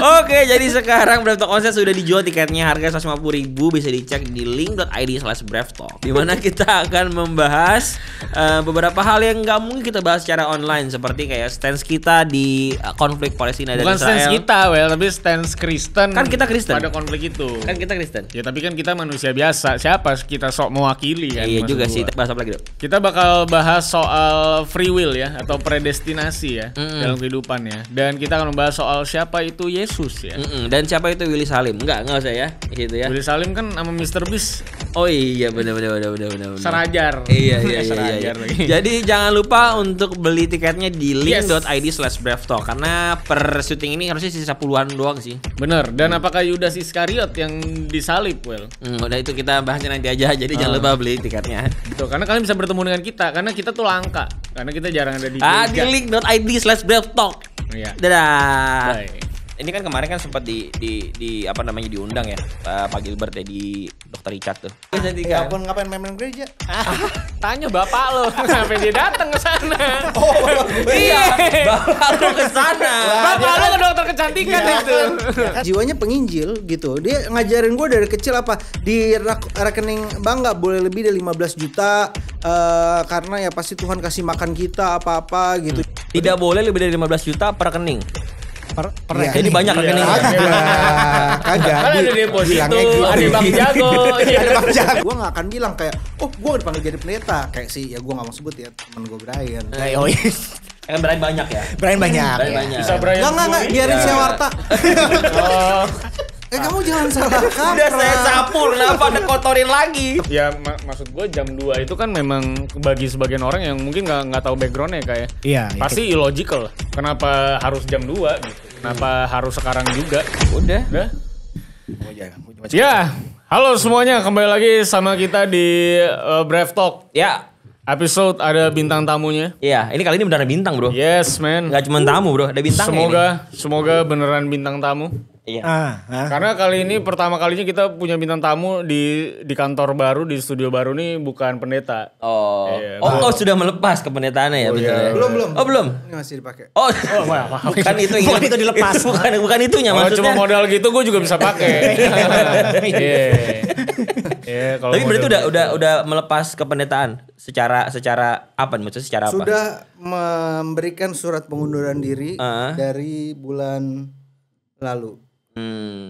Oh, Oke, jadi sekarang Brevto Konser sudah dijual tiketnya harga 150 ribu Bisa dicek di link.id slash di mana kita akan membahas uh, beberapa hal yang nggak mungkin kita bahas secara online Seperti kayak stance kita di eh, konflik Palestina dan Bukan Israel stance kita, well, tapi stance Kristen Kan kita Kristen Pada konflik itu Kan kita Kristen Ya tapi kan kita manusia biasa Siapa kita sok mewakili kan Iya juga gua. sih, bahas apa lagi dong? Kita bakal bahas soal free will ya Atau predestinasi ya mm -hmm. Dalam kehidupan ya Dan kita akan membahas soal siapa itu Yesus ya. Mm -mm. Dan siapa itu Willy Salim? Enggak, enggak usah ya. Gitu ya. Willy Salim kan sama Mr Beast. Oh iya benar benar benar benar benar. Serajar. Iya iya, iya iya iya. iya. iya. Jadi jangan lupa untuk beli tiketnya di link.id/brevtalk karena per syuting ini harusnya sisa puluhan doang sih. Bener. Dan hmm. apakah Yudas Iskariot yang disalib, Well? Hmm, udah itu kita bahasnya nanti aja. Jadi hmm. jangan ah. lupa beli tiketnya. Betul, gitu. karena kalian bisa bertemu dengan kita karena kita tuh langka. Karena kita jarang ada di Ah, di link.id/brevtalk. Iya. Dadah. Bye ini kan kemarin kan sempat di, di di apa namanya diundang ya uh, Pak Gilbert ya di Dokter Richard tuh. Ah, jadi ya kan. Walaupun ngapain main-main gereja? Ah, tanya bapak lo sampai dia datang ke sana? Oh, iya. iya. Bapak lo ke sana. Bapak lo iya. ke dokter kecantikan ya, itu. Kan. Jiwanya penginjil gitu. Dia ngajarin gue dari kecil apa di rekening bank nggak boleh lebih dari 15 juta uh, karena ya pasti Tuhan kasih makan kita apa-apa gitu. Tidak boleh lebih dari 15 juta per rekening per, per ya, jadi banyak iya. rekening ya. kagak kagak ada deposito gitu. ada bang jago ada bang iya. jago gue gak akan bilang kayak oh gue dipanggil jadi pendeta kayak si ya gue gak mau sebut ya temen gue Brian Kayak eh, oh, Kan Brian banyak ya? Brian banyak. Bisa Brian. Enggak, enggak, biarin saya warta. Oh. Eh kamu jangan salah kaprah. Udah saya sapu, kenapa ada kotorin lagi? Ya ma maksud gue jam 2 itu kan memang bagi sebagian orang yang mungkin nggak nggak tahu backgroundnya kayak. Iya. Pasti itu. illogical. Kenapa harus jam 2 gitu? Kenapa hmm. harus sekarang juga? Udah. Udah. Oh, ya, halo semuanya kembali lagi sama kita di uh, eh, Brave Talk. Ya. Episode ada bintang tamunya. Iya, ini kali ini beneran bintang bro. Yes man. Gak cuma tamu bro, ada bintang. Semoga, ini. semoga beneran bintang tamu. Iya. Ah, ah. Karena kali ini pertama kalinya kita punya bintang tamu di di kantor baru di studio baru nih bukan pendeta. Oh. Iya, oh, oh, sudah melepas ke pendetaannya ya, oh, betul. Iya. Ya? Belum belum. Oh belum. Ini masih dipakai. Oh, oh maaf. bukan itu. bukan itu dilepas. Itu, bukan bukan itunya oh, maksudnya. cuma modal gitu gue juga bisa pakai. Iya. Iya, iya. iya Tapi berarti udah gitu. udah udah melepas ke pendetaan secara secara apa maksudnya secara apa? Sudah memberikan surat pengunduran diri uh. dari bulan lalu. Hmm.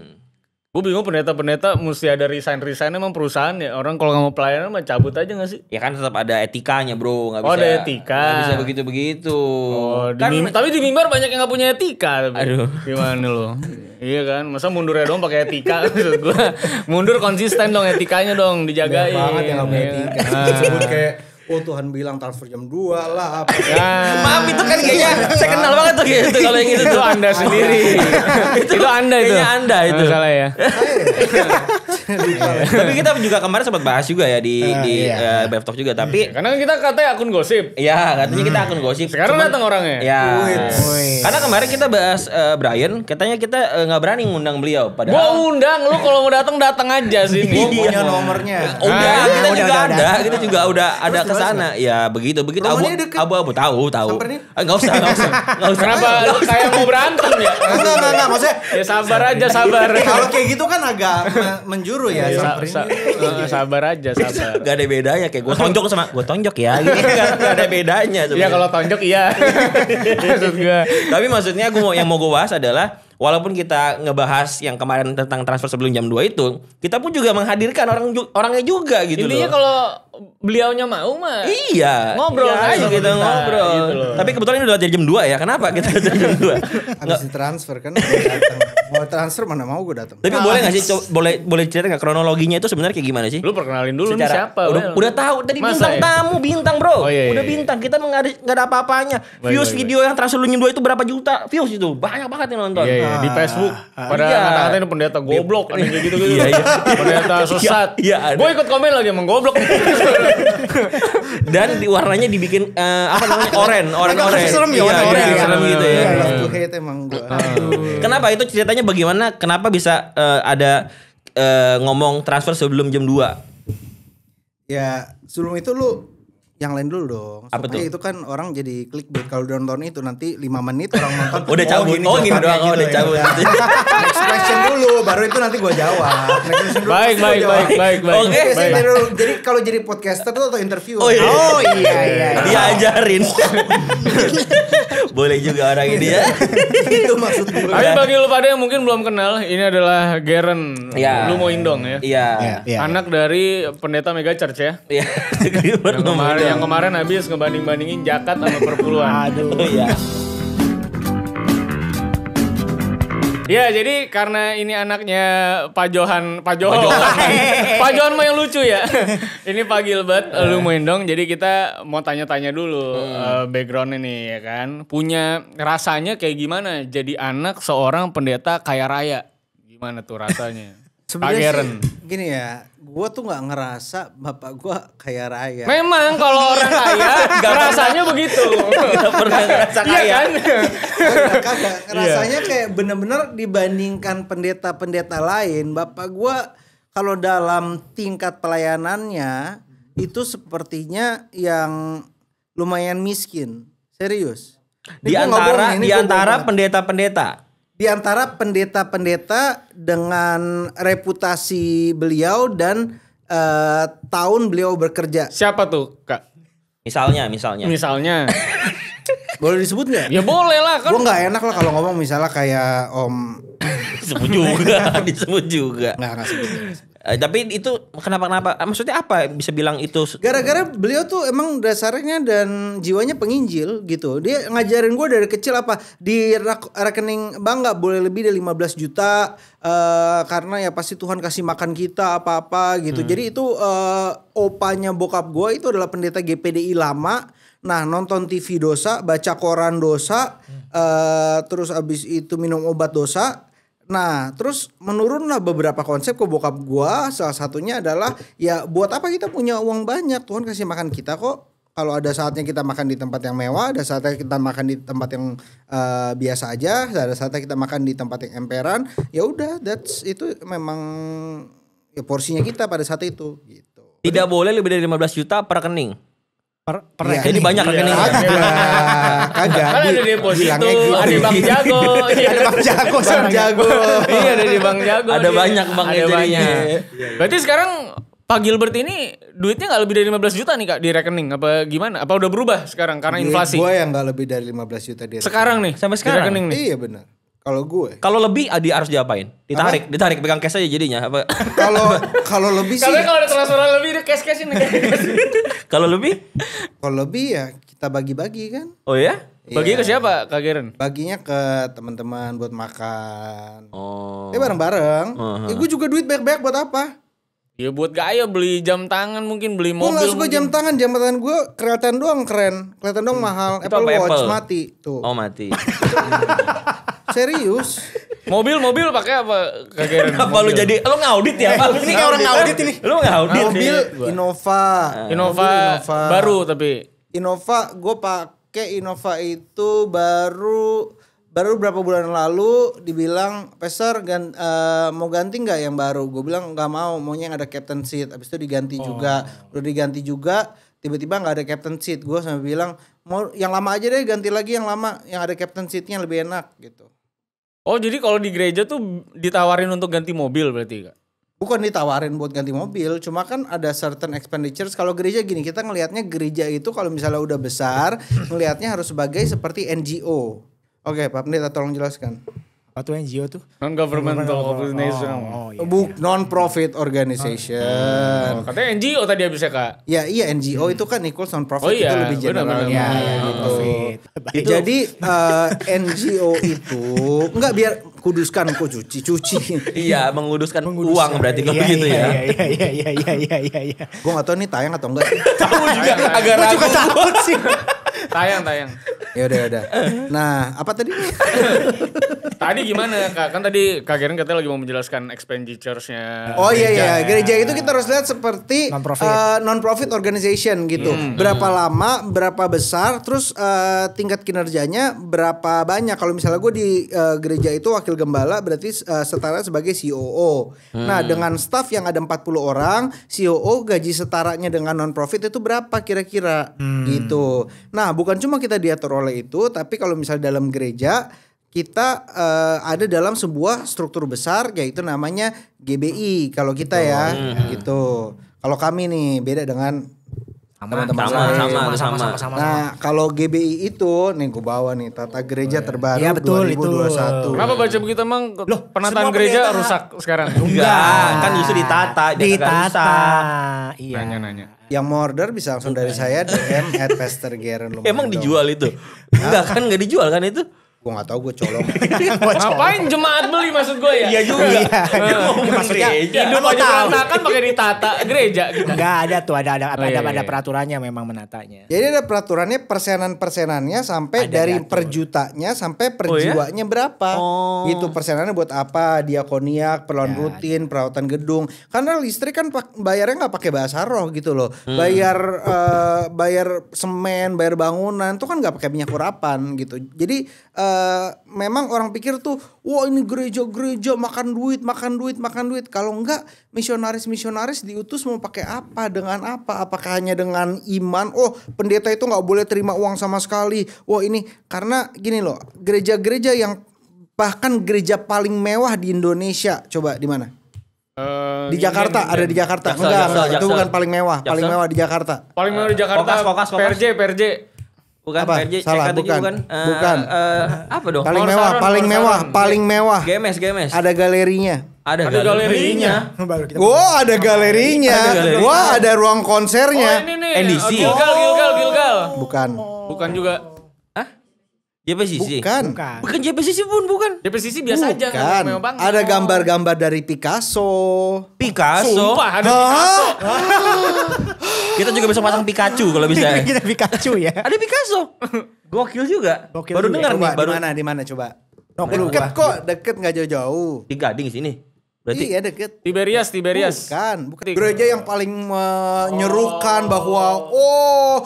Gue bingung pendeta-pendeta mesti ada resign-resign emang perusahaan ya. Orang kalau nggak mau pelayanan mah cabut aja gak sih? Ya kan tetap ada etikanya bro. Gak bisa, oh ada etika. Gak bisa begitu-begitu. Oh, kan, di, tapi di mimbar banyak yang gak punya etika. Tapi. Aduh. Gimana lo? iya kan? Masa mundur ya dong pakai etika? Maksud gue mundur konsisten dong etikanya dong dijagain. banget yang gak punya iya kan? etika. Nah. kayak oh Tuhan bilang transfer jam 2 lah apa ya. maaf itu kan kayaknya iya. saya kenal banget tuh gitu kalau yang itu tuh anda sendiri itu, itu anda itu kayaknya anda itu salah ya iya. Iya. tapi kita juga kemarin sempat bahas juga ya di uh, di iya. uh, eh, Bev Talk juga tapi iya, karena kita katanya akun gosip. Iya, katanya kita akun gosip. Sekarang datang orangnya. Ya. Karena kemarin kita bahas uh, Brian, katanya kita eh, nggak uh, berani ngundang beliau padahal. Gua undang lu kalau mau datang datang aja sih Gua iya. punya nomornya. Udah, nah, kita juga ada, kita juga udah ada ke sana. Ya begitu, begitu abu-abu tahu, tahu. nggak usah, nggak usah. nggak usah. Kenapa kayak mau berantem ya? nggak nggak enggak, maksudnya. Ya sabar aja, sabar. Kalau kayak gitu kan agak menjur nyuruh ya, ya sa eh, sabar aja, sabar. gak ada bedanya kayak gue tonjok sama gue tonjok ya. Gitu. Iya. gak, gak ada bedanya Iya kalau tonjok iya. iya maksud gue. Tapi maksudnya gue mau yang mau gue bahas adalah walaupun kita ngebahas yang kemarin tentang transfer sebelum jam 2 itu, kita pun juga menghadirkan orang orangnya juga gitu Intinya loh. Intinya kalau beliaunya mau mah. Iya. Ngobrol iya, aja gitu ngobrol. Gitu Tapi kebetulan ini udah jadi jam 2 ya. Kenapa kita jadi jam 2? Habis transfer kan mau transfer mana mau gue datang. Tapi nah, boleh gak sih co- boleh boleh cerita gak kronologinya itu sebenarnya kayak gimana sih? Lu perkenalin dulu Secara, nih siapa. Udah, udah tahu tadi Masa bintang ya? tamu, bintang bro. Oh, iya, iya. Udah iya. bintang, kita nggak ada, ada apa-apanya. Baik, views video baik. yang transfer lu nyem itu berapa juta views itu? Banyak banget yang nonton. Iya, iya. di ah. Facebook ah, pada iya. kata itu pendeta goblok ada iya, kayak gitu-gitu. Iya, iya. pendeta iya, sesat. Iya, gue ikut komen lagi emang goblok. Dan di warnanya dibikin uh, apa namanya? oren, oren oren. Serem ya, iya, warna oren. Iya, ya. Serem iya, gitu ya. hate hmm. emang gue hmm. Kenapa itu ceritanya bagaimana? Kenapa bisa uh, ada uh, ngomong transfer sebelum jam 2? Ya, sebelum itu lu yang lain dulu dong. Supaya tuh? itu kan orang jadi clickbait kalau nonton itu nanti 5 menit orang nonton udah oh, cabut. oh, gini doang oh, gitu, udah ya. cabut. Ya. Next question dulu baru itu nanti gua jawab. Baik, dulu. Baik, baik, jawab. baik, baik, baik. Oke, jadi kalau jadi podcaster tuh atau interview. Oh iya. Oh, iya, iya, iya. Dia ajarin. Boleh juga orang ini ya. itu maksud gue. Tapi bagi lu pada yang mungkin belum kenal, ini adalah Garen. Iya. Ya. Lu mau Indong ya? Iya. Anak dari pendeta Mega Church ya? Iya. Kemarin yang kemarin habis ngebanding-bandingin jakat sama perpuluhan. Aduh. Iya. Ya jadi karena ini anaknya Pak Johan Pak Johan Pak Johan Pak mah yang lucu ya Ini Pak Gilbert eh. lu main dong Jadi kita mau tanya-tanya dulu hmm. uh, eh, background ini ya kan Punya rasanya kayak gimana jadi anak seorang pendeta kaya raya Gimana tuh rasanya Sebenarnya gini ya, gue tuh nggak ngerasa bapak gue kaya raya. Memang kalau iya. orang kaya gak iya. rasanya begitu. Gak pernah ngerasa iya kaya. Kan? Iya kan? rasanya kayak bener-bener dibandingkan pendeta-pendeta lain, bapak gue kalau dalam tingkat pelayanannya itu sepertinya yang lumayan miskin. Serius. di antara, di antara pendeta-pendeta di antara pendeta-pendeta dengan reputasi beliau dan uh, tahun beliau bekerja. Siapa tuh, Kak? Misalnya, misalnya. Misalnya. boleh disebut gak? Ya boleh lah. Kan. Gue gak enak lah kalau ngomong misalnya kayak Om. disebut juga, disebut juga. Nggak, Gak sebut. Eh, tapi itu kenapa kenapa? Eh, maksudnya apa bisa bilang itu? Gara-gara beliau tuh emang dasarnya dan jiwanya penginjil gitu. Dia ngajarin gue dari kecil apa di rekening bank nggak boleh lebih dari 15 juta uh, karena ya pasti Tuhan kasih makan kita apa-apa gitu. Hmm. Jadi itu uh, opanya bokap gue itu adalah pendeta GPDI lama. Nah nonton TV dosa, baca koran dosa, hmm. uh, terus abis itu minum obat dosa Nah, terus menurunlah beberapa konsep ke bokap gua. Salah satunya adalah ya buat apa kita punya uang banyak? Tuhan kasih makan kita kok. Kalau ada saatnya kita makan di tempat yang mewah, ada saatnya kita makan di tempat yang uh, biasa aja, ada saatnya kita makan di tempat yang emperan. Ya udah, that's itu memang ya porsinya kita pada saat itu gitu. Tidak Jadi, boleh lebih dari 15 juta per kening. Per, per ya, jadi banyak iya. rekening. Kagak. Kagak. Kan ada deposito, gitu. ada Bang Jago. iya. ada Bang Jago, Sam Jago. iya, ada di Bang Jago. Ada banyak Bang ada jadinya. Iya, iya. Berarti sekarang Pak Gilbert ini duitnya gak lebih dari 15 juta nih kak di rekening apa gimana? Apa udah berubah sekarang karena inflasi? Gue yang gak lebih dari 15 juta di Sekarang nih sampai sekarang. Di rekening nih. Iya benar. Kalau gue. Kalau lebih Adi harus diapain? Ditarik, apa? ditarik pegang cash aja jadinya apa? Kalau kalau lebih sih. Kalau kalau ada transferan lebih di cash ini. Kalau lebih? Kalau lebih ya kita bagi-bagi kan. Oh iya? ya? Bagi yeah. ke siapa Kak Geren? Baginya ke teman-teman buat makan. Oh. Ya bareng-bareng. Uh -huh. Ya gue juga duit banyak-banyak buat apa? Ya buat gaya beli jam tangan mungkin beli mobil. Gue gak suka jam tangan, jam tangan gue kelihatan doang keren, kelihatan doang hmm. mahal. Itu Apple Watch mati tuh. Oh mati. Serius? mobil mobil pakai apa kagak apa lu jadi lu ngaudit ya ini kayak orang ya? ngaudit ini lu ngaudit mobil iya. Innova Innova baru tapi Innova gue pakai Innova itu baru baru berapa bulan lalu dibilang peser gan, uh, mau ganti nggak yang baru gue bilang nggak mau maunya yang ada captain seat abis itu diganti oh. juga udah diganti juga tiba-tiba nggak ada captain seat gue sampai bilang mau yang lama aja deh ganti lagi yang lama yang ada captain seatnya lebih enak gitu Oh jadi kalau di gereja tuh ditawarin untuk ganti mobil berarti kak? Bukan ditawarin buat ganti mobil, cuma kan ada certain expenditures. Kalau gereja gini, kita ngelihatnya gereja itu kalau misalnya udah besar, ngelihatnya harus sebagai seperti NGO. Oke, Pak Pendeta tolong jelaskan apa NGO tuh? Non governmental organization. Oh, oh, yeah, Buk non profit organization. Oh, katanya NGO tadi habisnya kak. Ya iya NGO hmm. itu kan equals non profit oh, iya, itu lebih generalnya ya, ya oh, gitu. Jadi uh, eh, NGO itu enggak biar kuduskan kok cuci cuci. iya menguduskan, menguduskan uang berarti kalau iya, gitu iya, ya. Iya iya iya iya iya iya. iya Gue nggak tahu nih tayang atau enggak. Tahu juga agak ragu. takut sih. tayang tayang. Ya udah ya udah. Nah apa tadi? tadi gimana kak? Kan tadi Kak Geren katanya lagi mau menjelaskan expendituresnya. Oh iya iya, gereja itu kita harus lihat seperti eh, non profit, uh, non organization gitu. Hmm. Berapa hmm. lama, berapa besar, terus uh, tingkat kinerjanya berapa banyak. Kalau misalnya gue di uh, gereja itu wakil gembala berarti uh, setara sebagai COO. Nah, hmm. Nah dengan staff yang ada 40 orang, COO gaji setaranya dengan non profit itu berapa kira-kira hmm. gitu. Nah bukan cuma kita diatur oleh itu, tapi kalau misalnya dalam gereja kita uh, ada dalam sebuah struktur besar yaitu namanya GBI kalau kita ya hmm. gitu. Kalau kami nih beda dengan teman-teman sama, sama, sama, sama, sama, sama, Nah, kalau GBI itu nih gue bawa nih tata gereja iya. terbaru ya, betul, 2021. Itu. Kenapa baca begitu emang? Loh, penataan gereja penata. rusak sekarang. Enggak, kan justru ditata, ditata. Iya. Nanya-nanya. Yang mau order bisa langsung dari iya. saya DM at Pastor Garen Emang dijual itu? Enggak kan enggak dijual kan itu? gue gak tau gue colong. Ngapain jemaat beli maksud gue ya? Iya juga. Iya. ya, maksudnya hidup aja berantakan pakai ditata gereja gitu. Enggak ada tuh ada ada oh, iya, ada, iya, iya. ada peraturannya memang menatanya. Jadi ada peraturannya persenan-persenannya sampai ada dari diatur. per sampai per oh, iya? berapa. Oh. Itu persenannya buat apa? Diakoniak, perluan ya. rutin, perawatan gedung. Karena listrik kan bayarnya nggak pakai bahasa roh gitu loh. Hmm. Bayar uh, bayar semen, bayar bangunan tuh kan nggak pakai minyak urapan gitu. Jadi uh, Eh, memang orang pikir tuh wah ini gereja-gereja makan duit makan duit makan duit kalau enggak misionaris-misionaris diutus mau pakai apa dengan apa apakah hanya dengan iman oh pendeta itu nggak boleh terima uang sama sekali wah ini karena gini loh gereja-gereja yang bahkan gereja paling mewah di Indonesia coba di mana Uh, di Jakarta, ini, ini, ada di Jakarta. Jaksa, enggak, jaksa, enggak, jaksa. itu bukan paling mewah, jaksa. paling mewah di Jakarta. Paling mewah di Jakarta. Kokas, kokas, PRJ, PRJ. Bukan apa? PRJ Salah, CK7 bukan. Kan, eh, bukan. Uh, eh, bukan. Uh, apa dong? Paling Horsaron, mewah, paling Horsaron. mewah, paling mewah. Gemes, gemes. Ada galerinya. Ada, ada galerinya. galerinya. Wow, ada galerinya. Ada galerinya. Wah, wow, ada ruang konsernya. Oh, ini nih. NDC. Eh, oh, Gilgal, Gilgal, Gilgal. Bukan. Bukan juga. Hah? JPCC? Bukan. Bukan. Bukan JPCC pun bukan. JPCC biasa bukan. aja kan. Banget. Ada gambar-gambar dari Picasso. Picasso. Sumpah ada Picasso. Kita juga bisa pasang Pikachu kalau bisa. Ya. kita Pikachu ya. Ada Pikachu. Gokil juga. Gokil baru ya. dengar nih, baru mana di mana coba? Nah, deket kok, deket nggak jauh-jauh. Di Gading sini. Berarti iya deket. Tiberias, Tiberias. Bukan, bukan. Gereja yang paling menyerukan oh. bahwa oh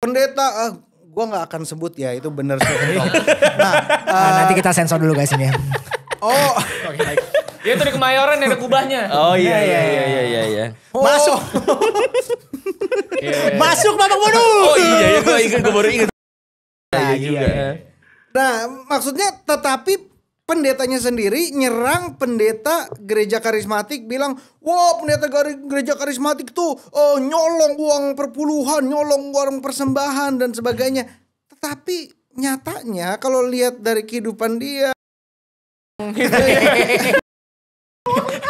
pendeta uh, ah, gue nggak akan sebut ya itu benar sih. nah, uh, nah, ah, nanti kita sensor dulu guys ini. Ya. oh. Dia tuh di Kemayoran ada kubahnya. Oh iya iya iya iya iya. iya. iya, iya. Oh. Masuk. Iya, Masuk babak bodoh. Oh iya iya gue ingat gue baru ingat. Nah, iya juga. Iya. Nah, maksudnya tetapi pendetanya sendiri nyerang pendeta gereja karismatik bilang, "Wah, pendeta gereja karismatik tuh oh, nyolong uang perpuluhan, nyolong uang persembahan dan sebagainya." Tetapi nyatanya kalau lihat dari kehidupan dia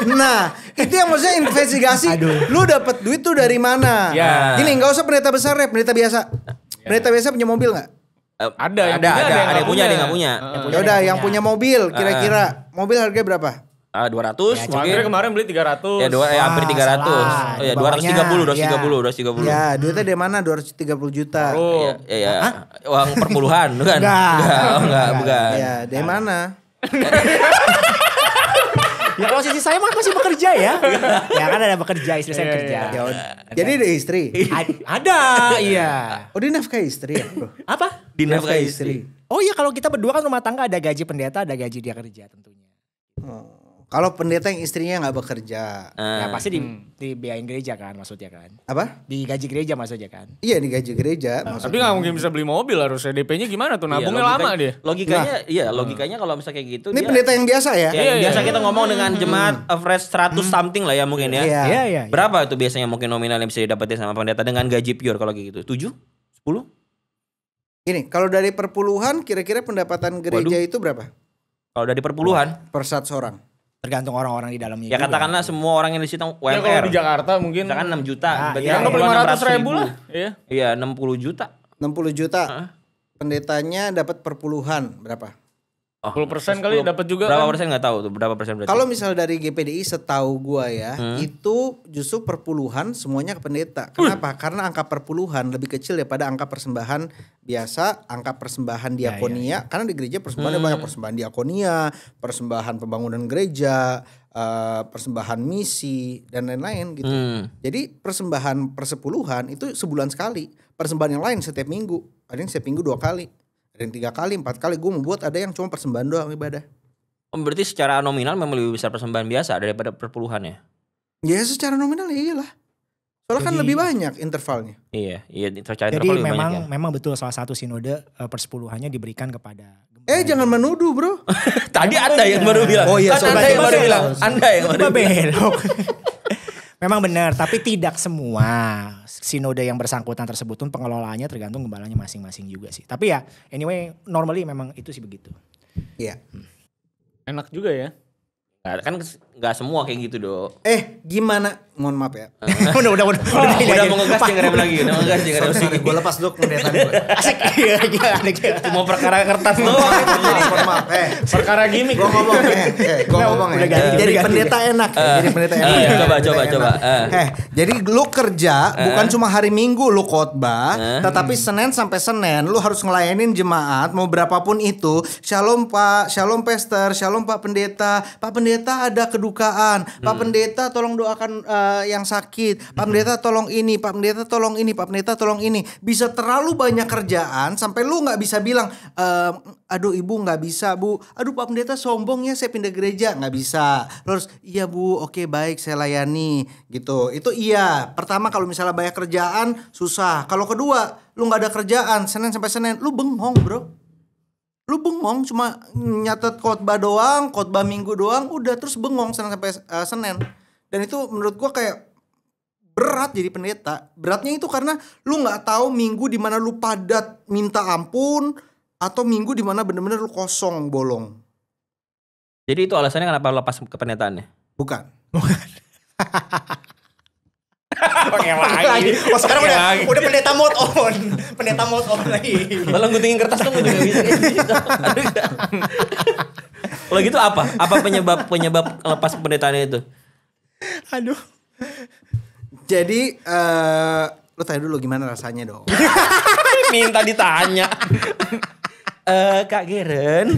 nah, itu yang maksudnya investigasi. Aduh. Lu dapat duit tuh dari mana? Ya. Gini, nggak usah pendeta besar ya pendeta biasa. Ya. Pendeta biasa punya mobil nggak? Uh, ada, ada, ada, ada, ada, ada yang punya, ada yang nggak punya. Uh, Yaudah, yang ya punya mobil, kira-kira uh. mobil harga berapa? Ah, dua ratus. Ya, kemarin beli tiga ratus. Ya, dua, ya hampir tiga ratus. Oh, ya, dua ratus tiga puluh, dua ratus tiga puluh, iya. dua ratus tiga puluh. Ya, duitnya dari mana? Dua ratus tiga puluh juta. Oh, ya, ya, ya. uang perpuluhan, bukan? Enggak, enggak, oh, enggak, Ya, dari ah. mana? ya kalau sisi saya mah masih bekerja ya. ya kan ada bekerja, istri saya kerja. Iya. jadi ada istri? ada, iya. Oh di nafkah istri ya Apa? Di nafkah istri. istri. Oh iya kalau kita berdua kan rumah tangga ada gaji pendeta, ada gaji dia kerja tentunya. Oh. Kalau pendeta yang istrinya nggak bekerja, uh. ya pasti di hmm. biayain gereja kan maksudnya kan? Apa? Di gaji gereja maksudnya kan? Iya di gaji gereja. Uh. Tapi nggak mungkin bisa beli mobil harusnya. E DP-nya gimana tuh iya, nabungnya iya, lama dia. Logikanya, nah. iya ah. logikanya kalau misalnya kayak gitu. Ini dia, pendeta yang biasa ya? Iya, iya, iya. biasa kita ngomong dengan hmm. jemaat hmm. average 100 hmm. something lah ya mungkin ya. Iya. iya, iya, iya. Berapa itu biasanya mungkin nominal yang bisa didapetin sama pendeta dengan gaji pure kalau kayak gitu? Tujuh? Sepuluh? Ini kalau dari perpuluhan kira-kira pendapatan gereja Waduh. itu berapa? Kalau dari perpuluhan? Per satu orang. Tergantung orang-orang di dalamnya. Ya juga. katakanlah semua orang yang di situ UMR. Ya kalau di Jakarta mungkin kan 6 juta. Nah, berarti ya, lima ratus ribu lah. Iya. Iya 60 juta. 60 juta. Pendetanya dapat perpuluhan berapa? Oh, 10 persen kali dapat juga berapa kan? persen nggak tahu tuh berapa persen Kalau misal dari GPDI setahu gua ya hmm. itu justru perpuluhan semuanya ke pendeta. Kenapa? Uh. Karena angka perpuluhan lebih kecil ya pada angka persembahan biasa, angka persembahan diakonia. Ya, ya, ya. Karena di gereja persembahan hmm. banyak persembahan diakonia, persembahan pembangunan gereja, uh, persembahan misi dan lain-lain gitu. Hmm. Jadi persembahan persepuluhan itu sebulan sekali, persembahan yang lain setiap minggu, ada yang setiap minggu dua kali yang tiga kali empat kali gue membuat ada yang cuma persembahan doang ibadah oh, berarti secara nominal memang lebih besar persembahan biasa daripada perpuluhan ya ya secara nominal iyalah soalnya kan lebih banyak intervalnya iya iya intervalnya Jadi memang banyak, ya. memang betul salah satu sinode eh, persepuluhannya diberikan kepada Eh jangan menuduh bro Tadi anda yang baru bilang Oh iya kan Anda yang baru bilang Anda yang baru bilang Memang benar, tapi tidak semua sinode yang bersangkutan tersebut pun pengelolaannya tergantung gembalanya masing-masing juga sih. Tapi ya anyway normally memang itu sih begitu. Iya. Yeah. Hmm. Enak juga ya. Nah, kan nggak semua kayak gitu dong. Eh gimana? Mohon maaf ya. Eh. udah udah udah. Udah, udah, udah mau ngegas yang rem lagi. Udah ngegas yang rem lagi. Gue lepas dulu kendetan gue. Asik. Iya iya. Cuma perkara kertas doang. Mohon maaf. Eh perkara gimmick. Gue ngomong. Eh, eh gue ngomong ya. Jadi pendeta enak. Jadi pendeta enak. Coba coba coba. Eh jadi lu kerja bukan cuma hari Minggu lu khotbah, tetapi Senin sampai Senin lu harus ngelayanin jemaat mau berapapun itu. Shalom Pak, Shalom pester Shalom Pak Pendeta. Pak Pendeta ada kedua kedukaan. Pak hmm. pendeta tolong doakan uh, yang sakit. Pak hmm. pendeta tolong ini, Pak pendeta tolong ini, Pak pendeta tolong ini. Bisa terlalu banyak kerjaan sampai lu nggak bisa bilang ehm, aduh ibu nggak bisa, Bu. Aduh Pak pendeta sombong ya saya pindah gereja, nggak bisa. Terus iya Bu, oke baik saya layani gitu. Itu iya. Pertama kalau misalnya banyak kerjaan susah. Kalau kedua lu nggak ada kerjaan Senin sampai Senin lu bengong, Bro lu bengong cuma nyatet khotbah doang khotbah minggu doang udah terus bengong senin sampai uh, senin dan itu menurut gua kayak berat jadi pendeta beratnya itu karena lu nggak tahu minggu di mana lu padat minta ampun atau minggu di mana bener-bener lu kosong bolong jadi itu alasannya kenapa lepas kependetaannya bukan bukan pakai lagi. Oh sekarang udah lagi. udah pendeta mode on, pendeta mode on lagi. Kalau guntingin kertas tuh juga bisa. Gitu. Kalau gitu apa? Apa penyebab penyebab lepas pendetanya itu? Aduh. Jadi eh uh, lu tanya dulu gimana rasanya dong. Minta ditanya. Eh uh, Kak Geren,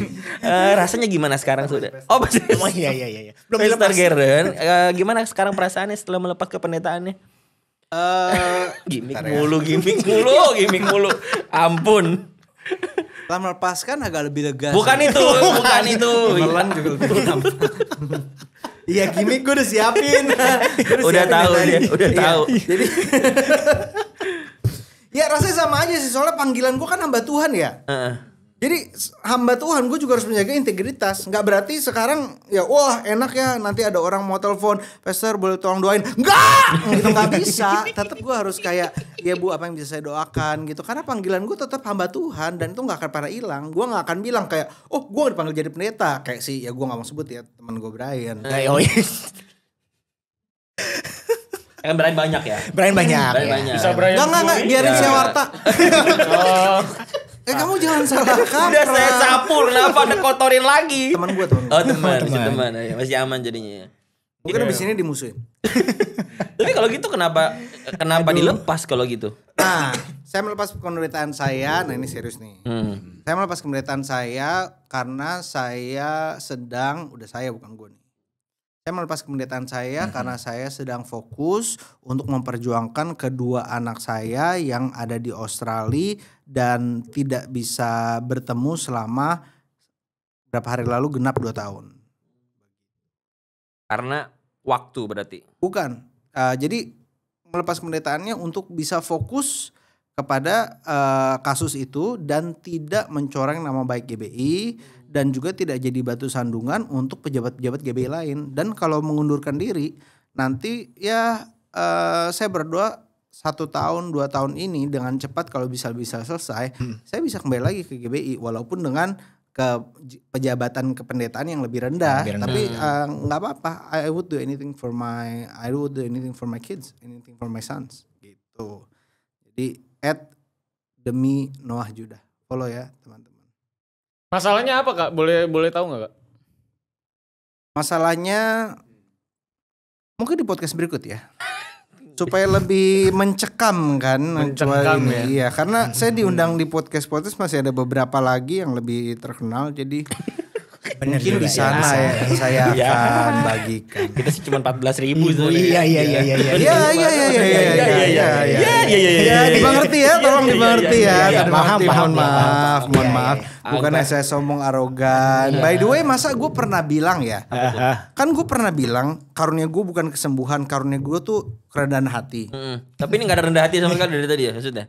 uh, rasanya gimana sekarang sudah? Oh, pasti. Oh iya iya iya. Belum Mister Geren, uh, gimana sekarang perasaannya setelah melepas kependetaannya? Uh, gimmick ya. mulu, gimmick mulu, gimmick mulu. Ampun. Setelah melepaskan agak lebih lega. Bukan itu, bukan itu. Melan juga lebih Iya gimmick gue udah siapin. udah, udah tahu dia, udah iya. tahu. Jadi Ya rasanya sama aja sih soalnya panggilan gue kan hamba Tuhan ya. Uh -uh. Jadi hamba Tuhan gue juga harus menjaga integritas. Gak berarti sekarang ya wah enak ya nanti ada orang mau telepon, pastor boleh tolong doain. enggak gitu nggak bisa. Tetap gue harus kayak ya bu apa yang bisa saya doakan gitu. Karena panggilan gue tetap hamba Tuhan dan itu nggak akan pernah hilang. Gue nggak akan bilang kayak oh gue dipanggil jadi pendeta kayak si ya gue nggak mau sebut ya teman gue Brian. Nah, oh iya. iya. Kan Brian banyak ya. Brian banyak. Brian ya. banyak. Bisa Brian. Enggak enggak biarin saya warta. oh. Eh kamu jangan salah Udah saya sapu, kenapa ada kotorin lagi? Teman gue teman. Oh teman, teman. teman. Ya, masih aman jadinya. Mungkin yeah. abis ini dimusuhin. Tapi kalau gitu kenapa kenapa dilepas kalau gitu? Nah, saya melepas penderitaan saya. Nah ini serius nih. Hmm. Saya melepas penderitaan saya karena saya sedang udah saya bukan gue nih. Saya melepas kependetaan saya hmm karena saya sedang fokus untuk memperjuangkan kedua anak saya yang ada di Australia dan tidak bisa bertemu selama berapa hari lalu genap dua tahun. Karena waktu berarti. Bukan. Uh, jadi melepas pendetaannya untuk bisa fokus kepada uh, kasus itu dan tidak mencoreng nama baik GBI. Hmm dan juga tidak jadi batu sandungan untuk pejabat-pejabat GBI lain. Dan kalau mengundurkan diri, nanti ya uh, saya berdoa satu tahun dua tahun ini dengan cepat kalau bisa bisa selesai, hmm. saya bisa kembali lagi ke GBI walaupun dengan ke pejabatan kependetaan yang lebih rendah, lebih rendah. tapi eh, nggak uh, apa-apa. I would do anything for my, I would do anything for my kids, anything for my sons, gitu. Jadi at demi Noah Judah, follow ya teman-teman. Masalahnya apa kak? Boleh boleh tahu nggak kak? Masalahnya mungkin di podcast berikut ya supaya lebih mencekam kan mencekam ya. ini. ya iya karena saya diundang di podcast podcast masih ada beberapa lagi yang lebih terkenal jadi Bener mungkin di ya. sana ya, yang saya iya. akan bagikan. Kita sih cuma empat belas ribu itu. Iya, iya iya iya iya iya. Iya iya iya iya iya iya iya iya. Iya iya iya. iya iya iya iya iya ya, iya, ya. iya iya iya iya iya Bukan saya sombong arogan. By the way, masa gue pernah bilang ya? Kan gue pernah bilang karunia gue bukan kesembuhan, karunia gue tuh kerendahan hati. Tapi ini gak ada rendah hati sama sekali dari tadi ya maksudnya.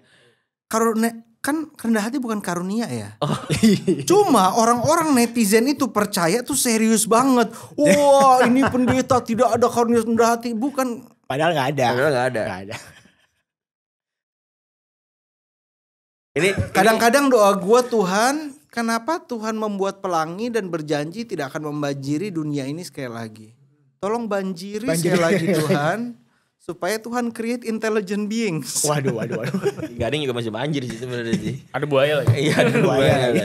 Karunia kan rendah hati bukan karunia ya. Oh. Cuma orang-orang netizen itu percaya tuh serius banget. Wah ini pendeta tidak ada karunia rendah hati. Bukan. Padahal gak ada. Padahal gak ada. Gak ada. Ini kadang-kadang doa gue Tuhan, kenapa Tuhan membuat pelangi dan berjanji tidak akan membanjiri dunia ini sekali lagi? Tolong banjiri, banjiri. sekali lagi Tuhan supaya Tuhan create intelligent beings. Waduh, waduh, waduh. yang juga masih banjir sih sebenarnya sih. Ada buaya lagi. Iya, ada buaya lagi.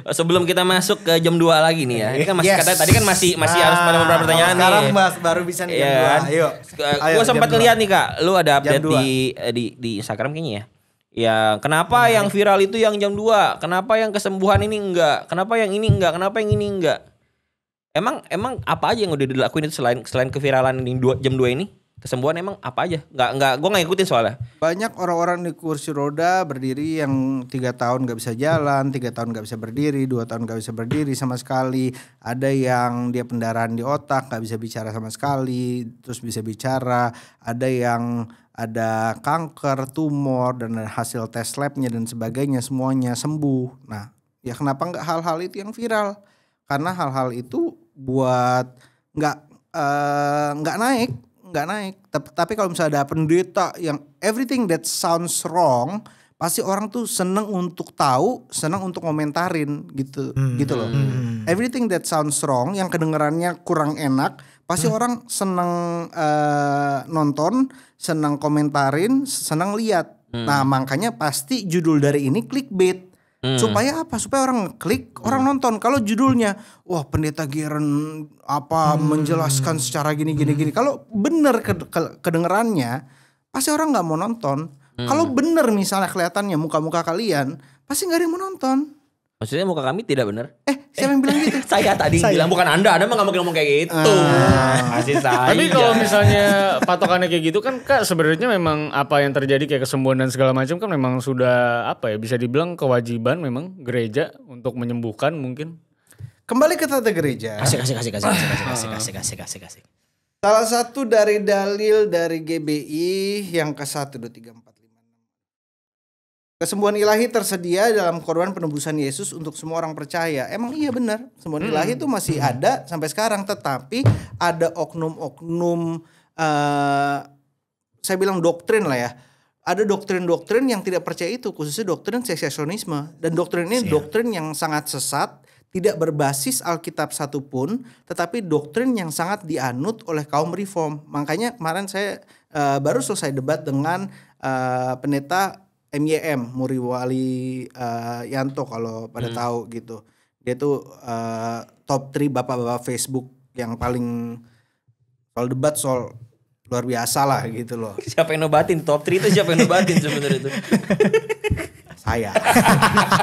Oh, sebelum kita masuk ke jam 2 lagi nih ya. Ini kan masih yes. kata, tadi kan masih masih nah, harus pada ah, beberapa pertanyaan nih. Sekarang baru bisa nih yeah. jam 2. Iya kan? Ayo. Ayo gua sempat lihat nih Kak, lu ada update di, eh, di di Instagram kayaknya ya. Ya, kenapa nah, yang viral itu yang jam 2? Kenapa yang kesembuhan ini enggak? Kenapa yang ini enggak? Kenapa yang ini enggak? Emang emang apa aja yang udah dilakuin itu selain selain keviralan di dua, jam 2 ini? kesembuhan emang apa aja? Nggak nggak gue nggak ikutin soalnya. Banyak orang-orang di kursi roda berdiri yang tiga tahun nggak bisa jalan, tiga tahun nggak bisa berdiri, dua tahun nggak bisa berdiri sama sekali. Ada yang dia pendarahan di otak nggak bisa bicara sama sekali, terus bisa bicara. Ada yang ada kanker, tumor dan hasil tes labnya dan sebagainya semuanya sembuh. Nah, ya kenapa nggak hal-hal itu yang viral? Karena hal-hal itu buat nggak eh, nggak uh, naik nggak naik. Tapi, tapi kalau misalnya ada pendeta yang everything that sounds wrong, pasti orang tuh seneng untuk tahu, seneng untuk komentarin gitu, hmm. gitu loh. Hmm. Everything that sounds wrong, yang kedengarannya kurang enak, pasti hmm. orang seneng uh, nonton, seneng komentarin, seneng lihat. Hmm. Nah makanya pasti judul dari ini clickbait. Hmm. Supaya apa? Supaya orang klik, hmm. orang nonton. Kalau judulnya, wah pendeta Giren apa hmm. menjelaskan secara gini gini hmm. gini. Kalau bener ke, ke, kedengerannya, pasti orang nggak mau nonton. Hmm. Kalau bener misalnya kelihatannya muka-muka kalian, pasti nggak ada yang mau nonton. Maksudnya muka kami tidak benar? Eh, siapa yang bilang gitu? saya tadi saya. bilang bukan Anda, Anda mah nggak mungkin ngomong kayak gitu. Ah. Masih saya. Tapi kalau misalnya patokannya kayak gitu kan Kak sebenarnya memang apa yang terjadi kayak kesembuhan dan segala macam kan memang sudah apa ya bisa dibilang kewajiban memang gereja untuk menyembuhkan mungkin. Kembali ke tata gereja. Kasih kasih kasih kasih kasih kasih kasih kasih kasih kasih. Salah satu dari dalil dari GBI yang ke satu dua tiga empat Kesembuhan ilahi tersedia dalam korban penebusan Yesus untuk semua orang percaya. Emang iya benar, kesembuhan hmm. ilahi itu masih hmm. ada sampai sekarang, tetapi ada oknum-oknum uh, saya bilang doktrin lah ya. Ada doktrin-doktrin yang tidak percaya itu, khususnya doktrin seksesionisme. Dan doktrin ini Siap. doktrin yang sangat sesat, tidak berbasis Alkitab satupun, tetapi doktrin yang sangat dianut oleh kaum reform. Makanya kemarin saya uh, baru selesai debat dengan uh, pendeta MYM Muriwali uh, Yanto kalau pada hmm. tahu gitu. Dia tuh uh, top 3 bapak-bapak Facebook yang paling soal debat soal luar biasa lah gitu loh. Siapa yang nobatin top 3 itu siapa yang nobatin sebenarnya itu? Saya.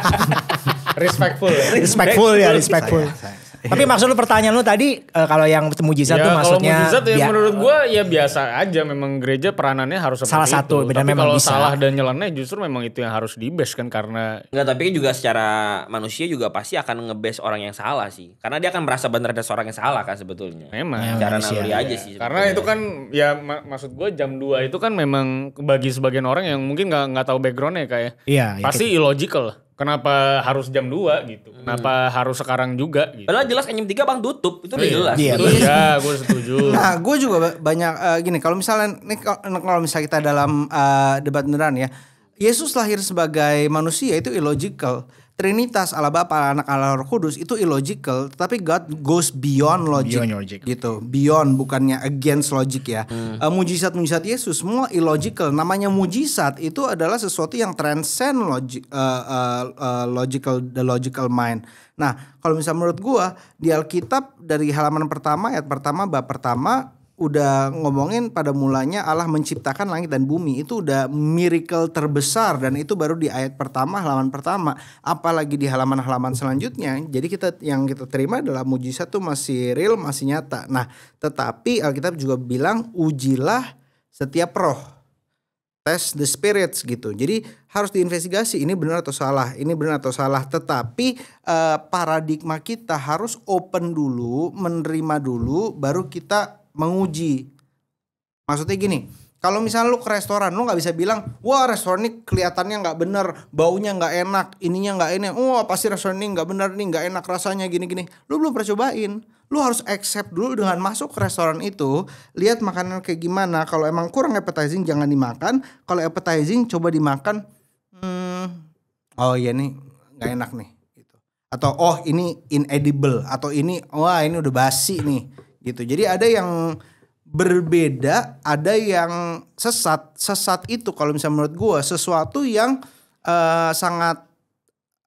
respectful. Ya? Respectful ya, respectful. Saya, saya. Tapi maksud lu pertanyaan lu tadi uh, kalau yang mujizat ya, tuh maksudnya kalau mujizat ya menurut gua ya biasa aja memang gereja peranannya harus seperti salah satu, itu. Tapi memang bisa. salah dan nyeleneh justru memang itu yang harus dibes kan karena Enggak, tapi juga secara manusia juga pasti akan ngebes orang yang salah sih. Karena dia akan merasa benar ada seorang yang salah kan sebetulnya. Memang. Cara naluri aja sih. Karena itu kan ya mak maksud gua jam 2 itu kan memang bagi sebagian orang yang mungkin nggak nggak tahu backgroundnya kayak. Iya. Ya, pasti gitu. illogical Kenapa harus jam 2 gitu? Hmm. Kenapa harus sekarang juga gitu? Padahal jelas jam 3 Bang tutup, itu udah iya. jelas. Iya, iya. Ya, gue setuju. Nah, gue juga banyak uh, gini, kalau misalnya nih kalau misalnya kita dalam uh, debat beneran ya, Yesus lahir sebagai manusia itu illogical. Trinitas ala Bapa, ala Anak, ala Roh Kudus itu illogical, tapi God goes beyond logic. Beyond logic. Gitu. Beyond bukannya against logic ya. Hmm. Uh, mujizat-mujizat Yesus semua illogical. Namanya mujizat itu adalah sesuatu yang transcend logic uh, eh, uh, eh, uh, logical the logical mind. Nah, kalau misalnya menurut gua di Alkitab dari halaman pertama ayat pertama bab pertama udah ngomongin pada mulanya Allah menciptakan langit dan bumi itu udah miracle terbesar dan itu baru di ayat pertama halaman pertama apalagi di halaman-halaman selanjutnya jadi kita yang kita terima adalah mujizat tuh masih real masih nyata nah tetapi Alkitab juga bilang ujilah setiap roh test the spirits gitu jadi harus diinvestigasi ini benar atau salah ini benar atau salah tetapi eh, paradigma kita harus open dulu menerima dulu baru kita menguji. Maksudnya gini, kalau misalnya lu ke restoran, lu nggak bisa bilang, wah restoran ini kelihatannya nggak bener, baunya nggak enak, ininya nggak enak, wah pasti restoran ini nggak bener nih, nggak enak rasanya gini-gini. Lu belum percobain. Lu harus accept dulu dengan masuk ke restoran itu, lihat makanan kayak gimana. Kalau emang kurang appetizing jangan dimakan. Kalau appetizing coba dimakan. Hmm, oh iya nih, nggak enak nih. Gitu. Atau oh ini inedible, atau ini wah ini udah basi nih gitu. Jadi ada yang berbeda, ada yang sesat. Sesat itu kalau misalnya menurut gue sesuatu yang uh, sangat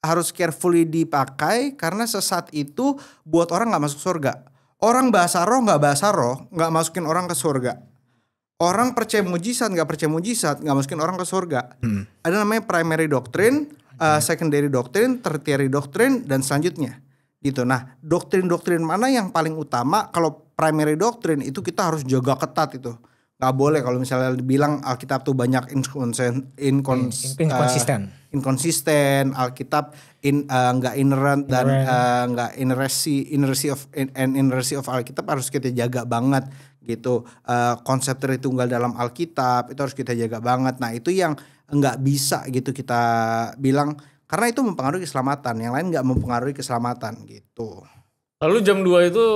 harus carefully dipakai karena sesat itu buat orang nggak masuk surga. Orang bahasa roh nggak bahasa roh nggak masukin orang ke surga. Orang percaya mujizat nggak percaya mujizat nggak masukin orang ke surga. Hmm. Ada namanya primary doctrine, uh, secondary doctrine, tertiary doctrine dan selanjutnya gitu. Nah doktrin-doktrin mana yang paling utama kalau primary doctrine itu kita harus jaga ketat itu nggak boleh kalau misalnya dibilang Alkitab tuh banyak inkonsisten inkons, iya, In, inkonsisten, uh, eh, inkonsisten, Alkitab in eh, nggak uh, inerrant dan eh, nggak uh, inersi, inersi of in, and inersi of Alkitab harus kita jaga banget gitu. Uh, konsep tritunggal dalam Alkitab itu harus kita jaga banget. Nah itu yang nggak bisa gitu kita bilang karena itu mempengaruhi keselamatan. Yang lain nggak mempengaruhi keselamatan gitu. Lalu jam 2 itu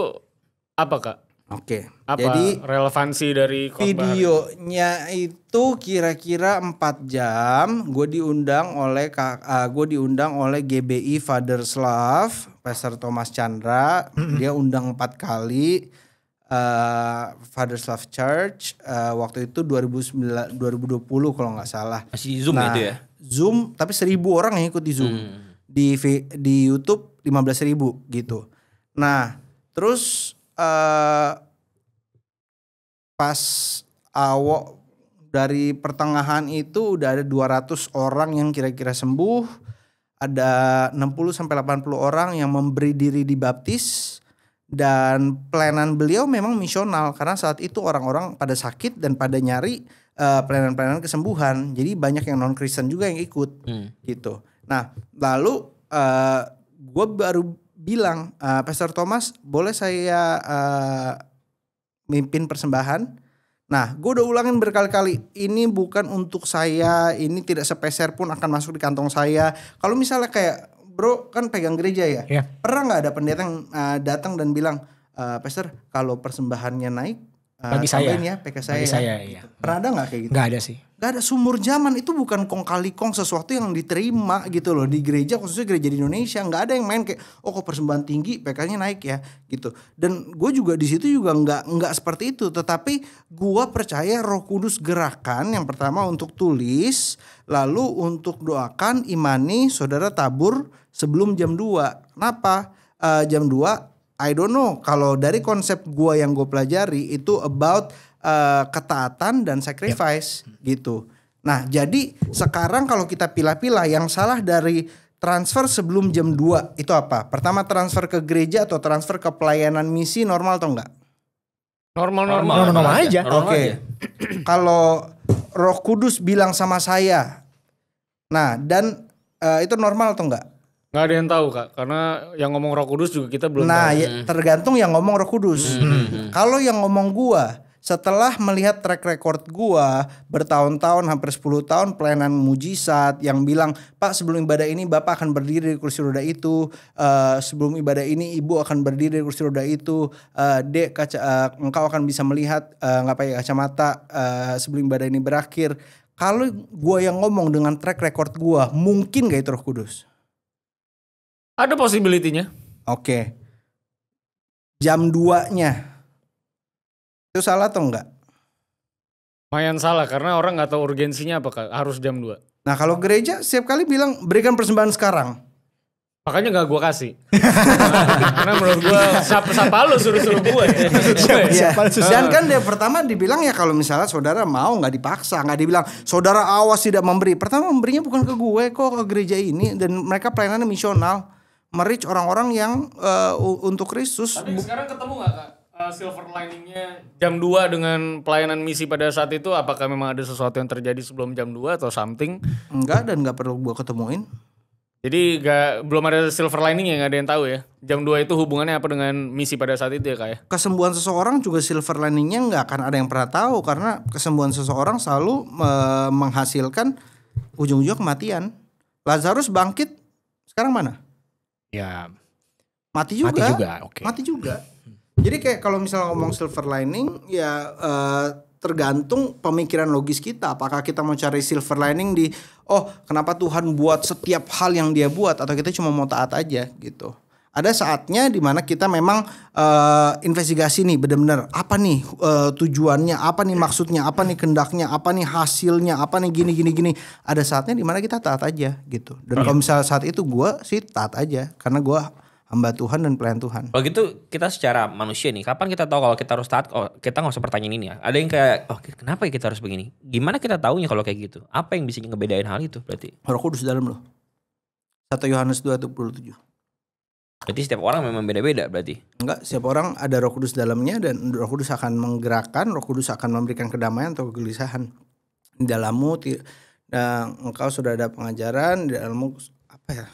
apa kak? Oke. Okay. Apa Jadi relevansi dari khotbah videonya itu kira-kira 4 jam. Gue diundang oleh uh, eh, gue diundang oleh GBI Father's Love, Pastor Thomas Chandra. Dia undang empat kali uh, eh, Father's Love Church. Uh, waktu itu 2009, 2020 kalau nggak salah. Masih zoom nah, itu ya? Zoom, tapi seribu orang yang ikut di zoom hmm. di di YouTube 15 ribu gitu. Nah terus Eh, pas awok dari pertengahan itu udah ada 200 orang yang kira-kira sembuh, ada 60 sampai 80 orang yang memberi diri dibaptis dan pelayanan beliau memang misional karena saat itu orang-orang pada sakit dan pada nyari uh, pelayanan-pelayanan kesembuhan. Jadi banyak yang non Kristen juga yang ikut hmm. gitu. Nah, lalu uh, eh, gue baru bilang, uh, Pastor Thomas, boleh saya uh, mimpin persembahan? Nah, gue udah ulangin berkali-kali. Ini bukan untuk saya. Ini tidak sepeser pun akan masuk di kantong saya. Kalau misalnya kayak bro kan pegang gereja ya. Yeah. Pernah nggak ada pendeta yang uh, datang dan bilang, uh, Pastor, kalau persembahannya naik, uh, bagi saya ya PK saya, bagi ya. saya ya. Iya. Gitu. pernah ada nggak kayak gitu nggak ada sih nggak ada sumur zaman itu bukan kong kali kong sesuatu yang diterima gitu loh di gereja khususnya gereja di Indonesia nggak ada yang main kayak oh kok persembahan tinggi PK-nya naik ya gitu dan gue juga di situ juga nggak nggak seperti itu tetapi gue percaya Roh Kudus gerakan yang pertama untuk tulis lalu untuk doakan imani saudara tabur sebelum jam 2 kenapa uh, jam 2 I don't know kalau dari konsep gua yang gue pelajari itu about uh, ketaatan dan sacrifice yep. Hmm. gitu. Nah, jadi sekarang kalau kita pilih-pilih yang salah dari transfer sebelum jam 2 itu apa? Pertama transfer ke gereja atau transfer ke pelayanan misi normal atau enggak? Normal normal normal, normal aja. Oke. Okay. kalau Roh Kudus bilang sama saya. Nah, dan uh, itu normal atau enggak? Gak ada yang tahu kak, karena yang ngomong Roh Kudus juga kita belum nah, tahu. Ya, tergantung yang ngomong Roh Kudus. Hmm. hmm, hmm. Kalau yang ngomong gua, setelah melihat track record gua bertahun-tahun hampir 10 tahun pelayanan mujizat yang bilang Pak sebelum ibadah ini Bapak akan berdiri di kursi roda itu, uh, sebelum ibadah ini Ibu akan berdiri di kursi roda itu, uh, Dek kaca, uh, engkau akan bisa melihat uh, nggak pakai kacamata uh, sebelum ibadah ini berakhir. Kalau gua yang ngomong dengan track record gua, mungkin gak itu Roh Kudus? Ada possibility-nya. Oke. Okay. Jam 2-nya. Itu salah atau enggak? Lumayan salah karena orang nggak tahu urgensinya apakah harus jam 2. Nah kalau gereja setiap kali bilang berikan persembahan sekarang. Makanya gak gue kasih. Karena menurut gue siapa siapa lo suruh-suruh gue. Ya. Siapa, ya. Dan kan dia pertama dibilang ya kalau misalnya saudara mau gak dipaksa, Gak dibilang saudara awas tidak memberi. Pertama memberinya bukan ke gue kok ke gereja ini dan mereka pelayanannya misional merich orang-orang yang uh, untuk Kristus. Tapi sekarang ketemu gak kak? Eh, silver liningnya jam 2 dengan pelayanan misi pada saat itu apakah memang ada sesuatu yang terjadi sebelum jam 2 atau something enggak dan nggak perlu gua ketemuin jadi gak, belum ada silver lining ya nggak ada yang tahu ya. Jam 2 itu hubungannya apa dengan misi pada saat itu ya kak ya? Kesembuhan seseorang juga silver liningnya nggak akan ada yang pernah tahu karena kesembuhan seseorang selalu me menghasilkan ujung ujung kematian. Lazarus bangkit sekarang mana? ya mati juga. Mati juga, Okay. Mati juga. Jadi kayak kalau misalnya ngomong silver lining ya uh, tergantung pemikiran logis kita. Apakah kita mau cari silver lining di oh, kenapa Tuhan buat setiap hal yang dia buat atau kita cuma mau taat aja gitu ada saatnya di mana kita memang uh, investigasi nih benar-benar apa nih uh, tujuannya apa nih maksudnya apa nih kendaknya apa nih hasilnya apa nih gini gini gini ada saatnya di mana kita taat aja gitu dan kalau misalnya saat itu gue sih taat aja karena gue hamba Tuhan dan pelayan Tuhan. Kalau oh, gitu kita secara manusia nih, kapan kita tahu kalau kita harus taat? Oh, kita nggak usah pertanyaan ini ya. Ada yang kayak, oh kenapa ya kita harus begini? Gimana kita tahunya kalau kayak gitu? Apa yang bisa ngebedain hal itu berarti? Roh Kudus dalam loh. Satu Yohanes 2 tujuh. Berarti setiap orang memang beda-beda berarti? Enggak, setiap orang ada roh kudus dalamnya dan roh kudus akan menggerakkan, roh kudus akan memberikan kedamaian atau kegelisahan. Di dalammu Dan engkau sudah ada pengajaran, di dalammu apa ya?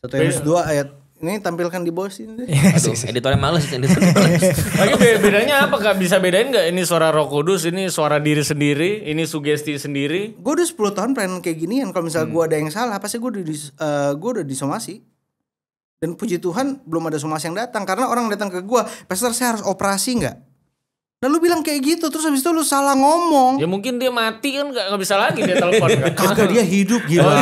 Satu ayat dua ayat ini tampilkan di bawah sini deh. Iya, Aduh, editornya males, editornya males. Lagi bedanya apa kak? Bisa bedain nggak ini suara roh kudus, ini suara diri sendiri, ini sugesti sendiri? Gue udah 10 tahun pengen kayak gini, Kalau misalnya hmm. gue ada yang salah, pasti gue udah, dis, uh, eh, gue udah disomasi dan puji Tuhan belum ada somasi yang datang karena orang datang ke gua pastor saya harus operasi nggak lu bilang kayak gitu terus habis itu lu salah ngomong. Ya mungkin dia mati kan nggak bisa lagi dia telepon kan. Kagak dia hidup gila. Oh,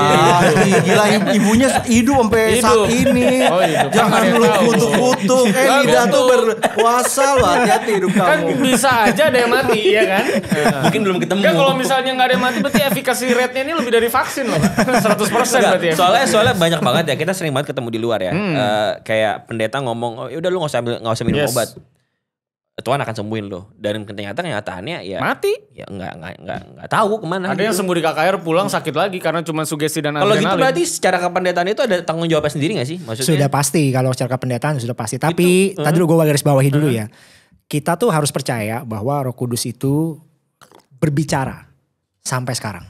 iya. gila ibunya hidup sampai hidup. saat ini. Oh, hidup. Kan Jangan lu kutuk-kutuk. eh lidah tuh berkuasa loh hati-hati hidup kan kamu. Kan bisa aja ada yang mati ya kan. mungkin belum ketemu. Kan kalau misalnya nggak ada yang mati berarti efikasi rate-nya ini lebih dari vaksin loh. 100% berarti ya. Soalnya soalnya banyak banget ya kita sering banget ketemu di luar ya. Hmm. Uh, kayak pendeta ngomong, "Oh, ya udah lu nggak usah gak usah minum yes. obat." Tuhan akan sembuhin lo. Dan ternyata kenyataannya ya mati. Ya enggak enggak enggak enggak tahu kemana. Ada yang sembuh di KKR pulang sakit lagi karena cuma sugesti dan Kalau gitu berarti secara kependetaan itu ada tanggung jawabnya sendiri nggak sih maksudnya? Sudah pasti kalau secara kependetaan sudah pasti. Tapi itu, tadi uh, -huh. Eh. gue garis bawahi uh, dulu eh. ya. Kita tuh harus percaya bahwa Roh Kudus itu berbicara sampai sekarang.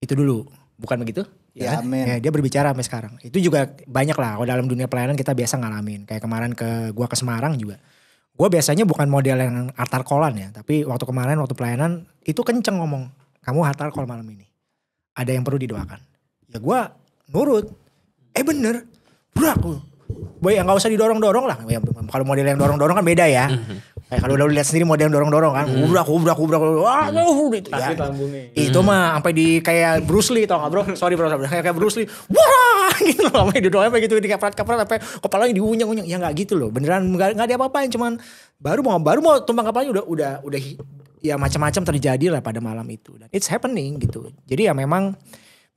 Itu dulu, bukan begitu? Ya, ya, ya dia berbicara sampai sekarang. Itu juga banyak lah. Kalau dalam dunia pelayanan kita biasa ngalamin. Kayak kemarin ke gua ke Semarang juga gue biasanya bukan model yang artar kolan ya tapi waktu kemarin waktu pelayanan itu kenceng ngomong kamu artar kol malam ini ada yang perlu didoakan ya gue nurut eh bener brak Boy, ya nggak usah didorong-dorong lah. Ya, kalau model yang dorong-dorong kan beda ya. Mhm. Eh, kalau udah lihat sendiri mau yang dorong-dorong kan. Hmm. Kubrak, kubrak, kubrak, kubrak. Wah, hmm. Gitu. Iya. itu ya. Hmm. Itu mah sampai di kayak Bruce Lee tau gak bro? Sorry bro, kayak kayak Bruce Lee. Wah, gitu loh. Sampai didorong apa gitu dikaprat-kaprat sampai kepalanya diunyeng-unyeng. Ya nggak gitu loh. Beneran nggak ada apa-apain cuman baru mau baru mau tumpang kepalanya udah udah udah ya macam-macam terjadi lah pada malam itu. Dan it's happening gitu. Jadi ya memang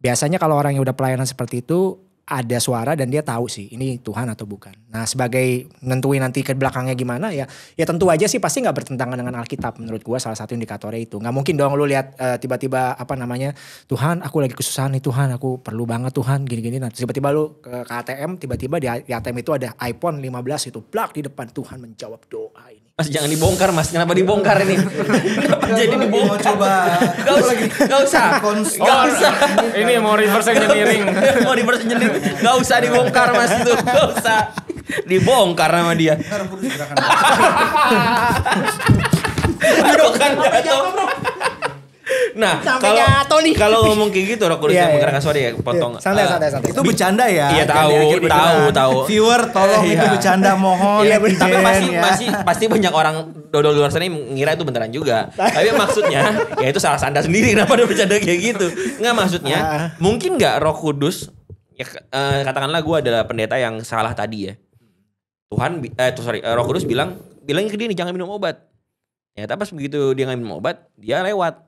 biasanya kalau orang yang udah pelayanan seperti itu ada suara dan dia tahu sih ini Tuhan atau bukan. Nah sebagai nentuin nanti ke belakangnya gimana ya, ya tentu aja sih pasti nggak bertentangan dengan Alkitab menurut gua salah satu indikatornya itu. Nggak mungkin dong lu lihat uh, tiba-tiba apa namanya Tuhan aku lagi kesusahan nih Tuhan aku perlu banget Tuhan gini-gini. Nanti tiba-tiba lu ke, ATM tiba-tiba di, di ATM itu ada iPhone 15 itu plak di depan Tuhan menjawab doa ini Mas jangan dibongkar mas, kenapa dibongkar ini? kenapa jadi iya, dibongkar? Mau coba. Gak usah, gak usah. Gak usah. Ini mau reverse engineering. mau reverse engineering. Gak usah dibongkar mas itu, gak usah. Dibongkar sama dia. Ntar aku Aduh kan jatuh. Nah, kalau kalau ngomong kayak gitu roh kudus iya, yeah, iya. menggerakkan suara ya iya, potong. Yeah. Santai, uh, santai, santai. Itu bercanda ya. Iya kan, tahu, ya, tahu, tahu. Viewer tolong yeah. itu bercanda mohon. Yeah, yeah, ya, tapi masih yeah. masih pasti banyak orang dodol luar sana yang ngira itu beneran juga. tapi maksudnya ya itu salah sandar sendiri kenapa dia bercanda kayak gitu. Enggak maksudnya ah. mungkin nggak Roh Kudus ya uh, katakanlah gue adalah pendeta yang salah tadi ya. Tuhan eh tuh sorry, eh, Roh Kudus bilang bilangin ke dia nih jangan minum obat. Ya, tapi pas begitu dia ngambil minum obat, dia lewat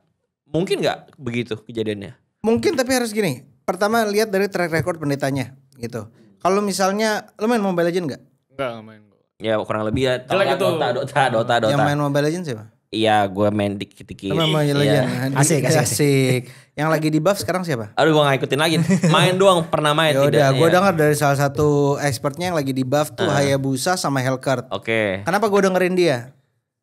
Mungkin nggak begitu kejadiannya? Mungkin tapi harus gini. Pertama lihat dari track record pendetanya gitu. Kalau misalnya lo main Mobile Legend nggak? Nggak main. Ya kurang lebih ya. Jelek gitu. Dota, Dota, Dota, Dota. Yang main Mobile Legends siapa? Iya, gue main dikit-dikit. Main Mobile iya. Legends. Ya. Asik, asik, asik. Yang lagi di buff sekarang siapa? Aduh, gue gak ikutin lagi. Main doang, pernah main. Yaudah, tidak. gue ya. dengar dari salah satu expertnya yang lagi di buff tuh uh. Hayabusa sama Hellcurt. Oke. Okay. Kenapa gue dengerin dia?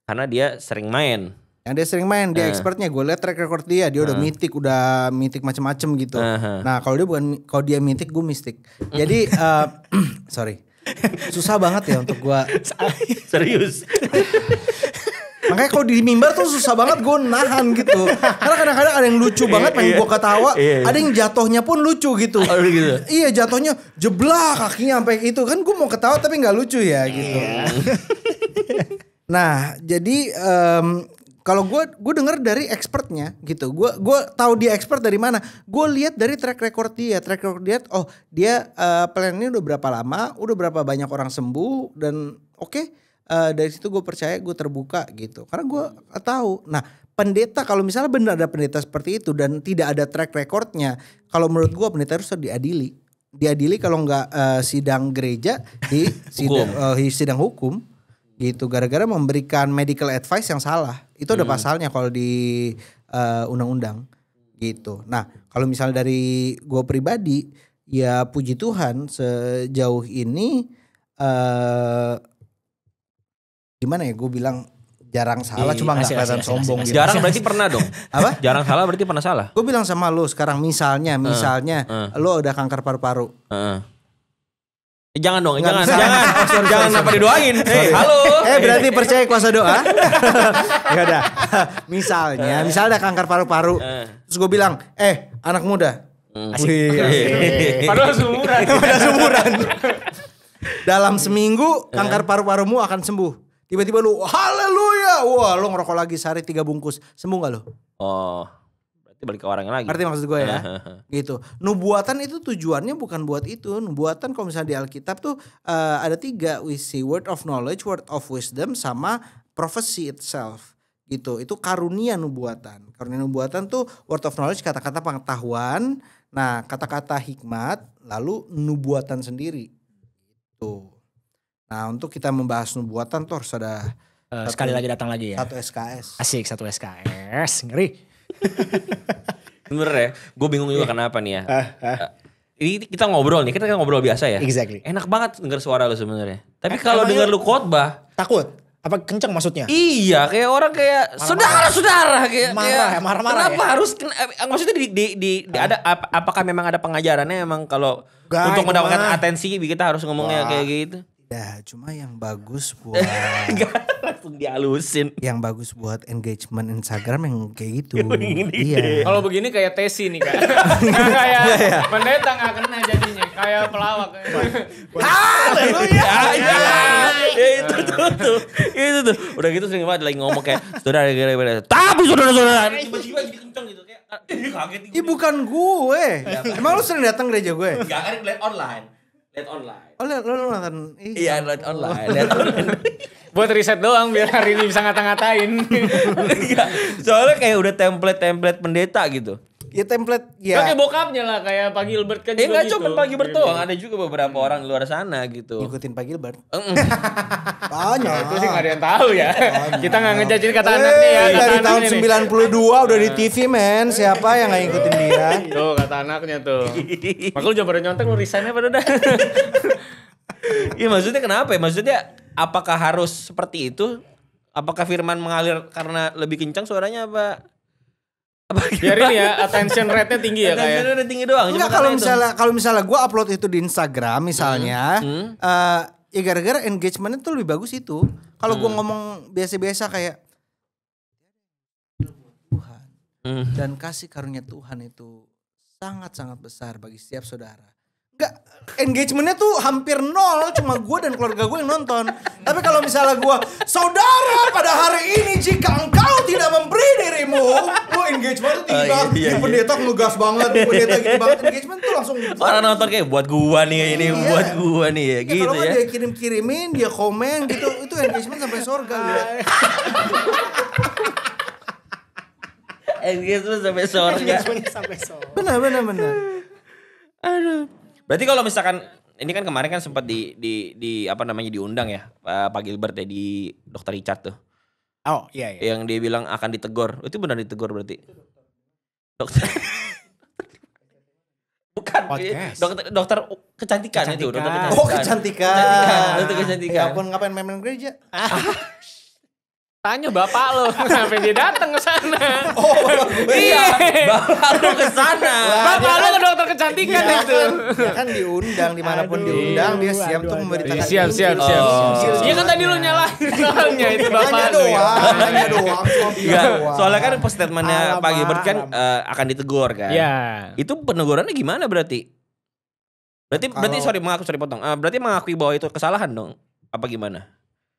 Karena dia sering main yang dia sering main dia uh. expertnya gue liat track record dia dia uh. udah eh. mitik udah mitik macem-macem gitu uh -huh. nah kalau dia bukan kalau dia mitik gue mistik jadi uh, sorry susah banget ya untuk gue serius Makanya kalau di mimbar tuh susah banget gue nahan gitu. Karena kadang-kadang ada yang lucu banget pengen gue iya, iya. ketawa, iya, ada yang jatohnya pun lucu gitu. Oh, gitu? iya jatohnya jeblak kakinya sampai itu kan gue mau ketawa tapi nggak lucu ya gitu. nah jadi um, kalau gue gue dengar dari expertnya gitu. Gue gue tahu dia expert dari mana. Gue lihat dari track record dia. Track record dia oh dia uh, eh, plan ini udah berapa lama, udah berapa banyak orang sembuh dan oke okay, uh, eh, dari situ gue percaya gue terbuka gitu. Karena gue tahu. Nah pendeta kalau misalnya benar ada pendeta seperti itu dan tidak ada track recordnya, kalau menurut gue pendeta harus diadili diadili kalau nggak uh, sidang gereja di sidang, uh, sidang hukum gitu gara-gara memberikan medical advice yang salah itu ada hmm. pasalnya kalau di uh, undang-undang gitu nah kalau misalnya dari gue pribadi ya puji Tuhan sejauh ini uh, gimana ya gue bilang jarang salah Ii, iya, cuma nggak kelihatan sombong asik, gitu. Jarang berarti pernah dong. Apa? Jarang salah berarti pernah salah. Gue bilang sama lo sekarang misalnya eh, misalnya uh, uh. lu udah kanker paru-paru. uh Eh, jangan dong, eh, Nggak jangan, bisa. jangan, Oh, sorry, jangan apa sorry. didoain. Eh, halo. Eh berarti percaya kuasa doa? ya udah. misalnya, misalnya kanker paru-paru. Terus gue bilang, "Eh, anak muda." Hmm. Asik. Wih, asik. Padahal seumuran. Padahal seumuran. Dalam seminggu kanker paru-parumu akan sembuh. Tiba-tiba lu haleluya. Wah, lu ngerokok lagi sehari tiga bungkus. Sembuh gak lu? Oh berarti balik ke orangnya lagi. Berarti maksud gue ya? gitu. Nubuatan itu tujuannya bukan buat itu. Nubuatan kalau misalnya di Alkitab tuh uh, ada tiga. We see word of knowledge, word of wisdom, sama prophecy itself. Gitu. Itu karunia nubuatan. Karunia nubuatan tuh word of knowledge kata-kata pengetahuan. Nah kata-kata hikmat lalu nubuatan sendiri. Gitu. Nah untuk kita membahas nubuatan tuh harus ada... Uh, satu, sekali lagi datang lagi ya. Satu SKS. Asik, satu SKS. Ngeri. Bener ya, gue bingung juga yeah. kenapa nih ya. Uh, uh. Ini kita ngobrol nih, kita ngobrol biasa ya. Exactly. Enak banget denger suara lu sebenarnya. Tapi eh, kalau denger lu khotbah, takut. Apa kenceng maksudnya? Iya, kayak orang kayak saudara-saudara kayak marah, kayak, ya, marah-marah. Ya. Kenapa ya? harus kena, eh, maksudnya di di, di, di ah. ada ap, apakah memang ada pengajarannya emang kalau untuk mendapatkan atensi kita harus ngomongnya Wah. kayak gitu? Ya, cuma yang bagus buat langsung dihalusin yang bagus buat engagement Instagram yang kayak gitu iya kalau begini kayak tesi nih kan kayak iya, iya. pendeta nggak kena jadinya kayak pelawak haleluya ya, ya, itu tuh, itu tuh udah gitu sering banget lagi ngomong kayak saudara gara-gara tapi saudara-saudara tiba-tiba jadi kenceng gitu kayak kaget ih bukan gue iya, emang lu sering datang gereja gue enggak kan online Lihat online. Oh, lihat nonton. Iya, ya lihat online. Lihat online. Buat riset doang biar hari ini bisa ngata-ngatain. Iya, soalnya kayak udah template-template pendeta gitu. Ya template ya. Kayak bokapnya lah kayak Pak Gilbert kan eh, juga gitu. cuma Pak Gilbert iya, doang, iya. ada juga beberapa orang di luar sana gitu. Ngikutin Pak Gilbert. Banyak. Itu sih gak ada yang tahu ya. Kita gak ngejajin kata anaknya ya. Eh, dari tahun 92 udah di TV men, siapa yang gak ngikutin dia? Tuh kata anaknya tuh. Makanya lu jangan pada nyontek lu resignnya pada dah. Iya maksudnya kenapa ya? Maksudnya apakah harus seperti itu? Apakah Firman mengalir karena lebih kencang suaranya apa? apa biarin ya attention rate-nya tinggi ya kayak ya? attention rate tinggi doang enggak kalau misalnya kalau misalnya gue upload itu di Instagram misalnya hmm. Hmm. Uh, ya gara-gara engagementnya tuh lebih bagus itu kalau hmm. gue ngomong biasa-biasa kayak Tuhan hmm. dan kasih karunia Tuhan itu sangat-sangat besar bagi setiap saudara engagementnya tuh hampir nol cuma gue dan keluarga gue yang nonton tapi kalau misalnya gue saudara pada hari ini jika engkau tidak memberi dirimu gue engagement tiba oh, iya, iya, di pendeta iya. ngegas banget di pendeta gitu banget engagement tuh langsung orang nonton kayak buat gue nih iya. ini buat gue nih ya, iya, gitu kalau ya dia kirim kirimin dia komen gitu itu engagement sampai surga ya. engagement sampai surga engagement sampai surga benar benar aduh Berarti kalau misalkan ini kan kemarin kan sempat di, di di apa namanya diundang ya eh, Pak Gilbert ya di Dokter Richard tuh. Oh iya iya. Yang dia bilang akan ditegur. Itu benar ditegur berarti. Dokter. Bukan. Iya. Podcast. Dokter dokter kecantikan, kecantikan. itu, dokter kecantikan. Oh, kecantikan. kecantikan. Dokter kecantikan. Ya ampun ngapain memang gereja? Tanya bapak lo, sampai dia datang ke sana? Oh, iya. iya. Bapak lo ke sana. Bapak iya lo kan? ke dokter kecantikan iya, itu. Kan, ya kan diundang dimanapun aduh, diundang dia siap aduh, tuh memberitakan. Iya, siap, siap, siap. Iya kan tadi lo nyalahin soalnya itu bapak lo. Hanya ya. doang, hanya doang. Soalnya kan pas statementnya Pak Gilbert kan eh, akan ditegur kan. Iya. Itu penegurannya gimana berarti? Berarti berarti sorry mengaku sorry potong. Eh, berarti mengakui bahwa itu kesalahan dong. Apa gimana?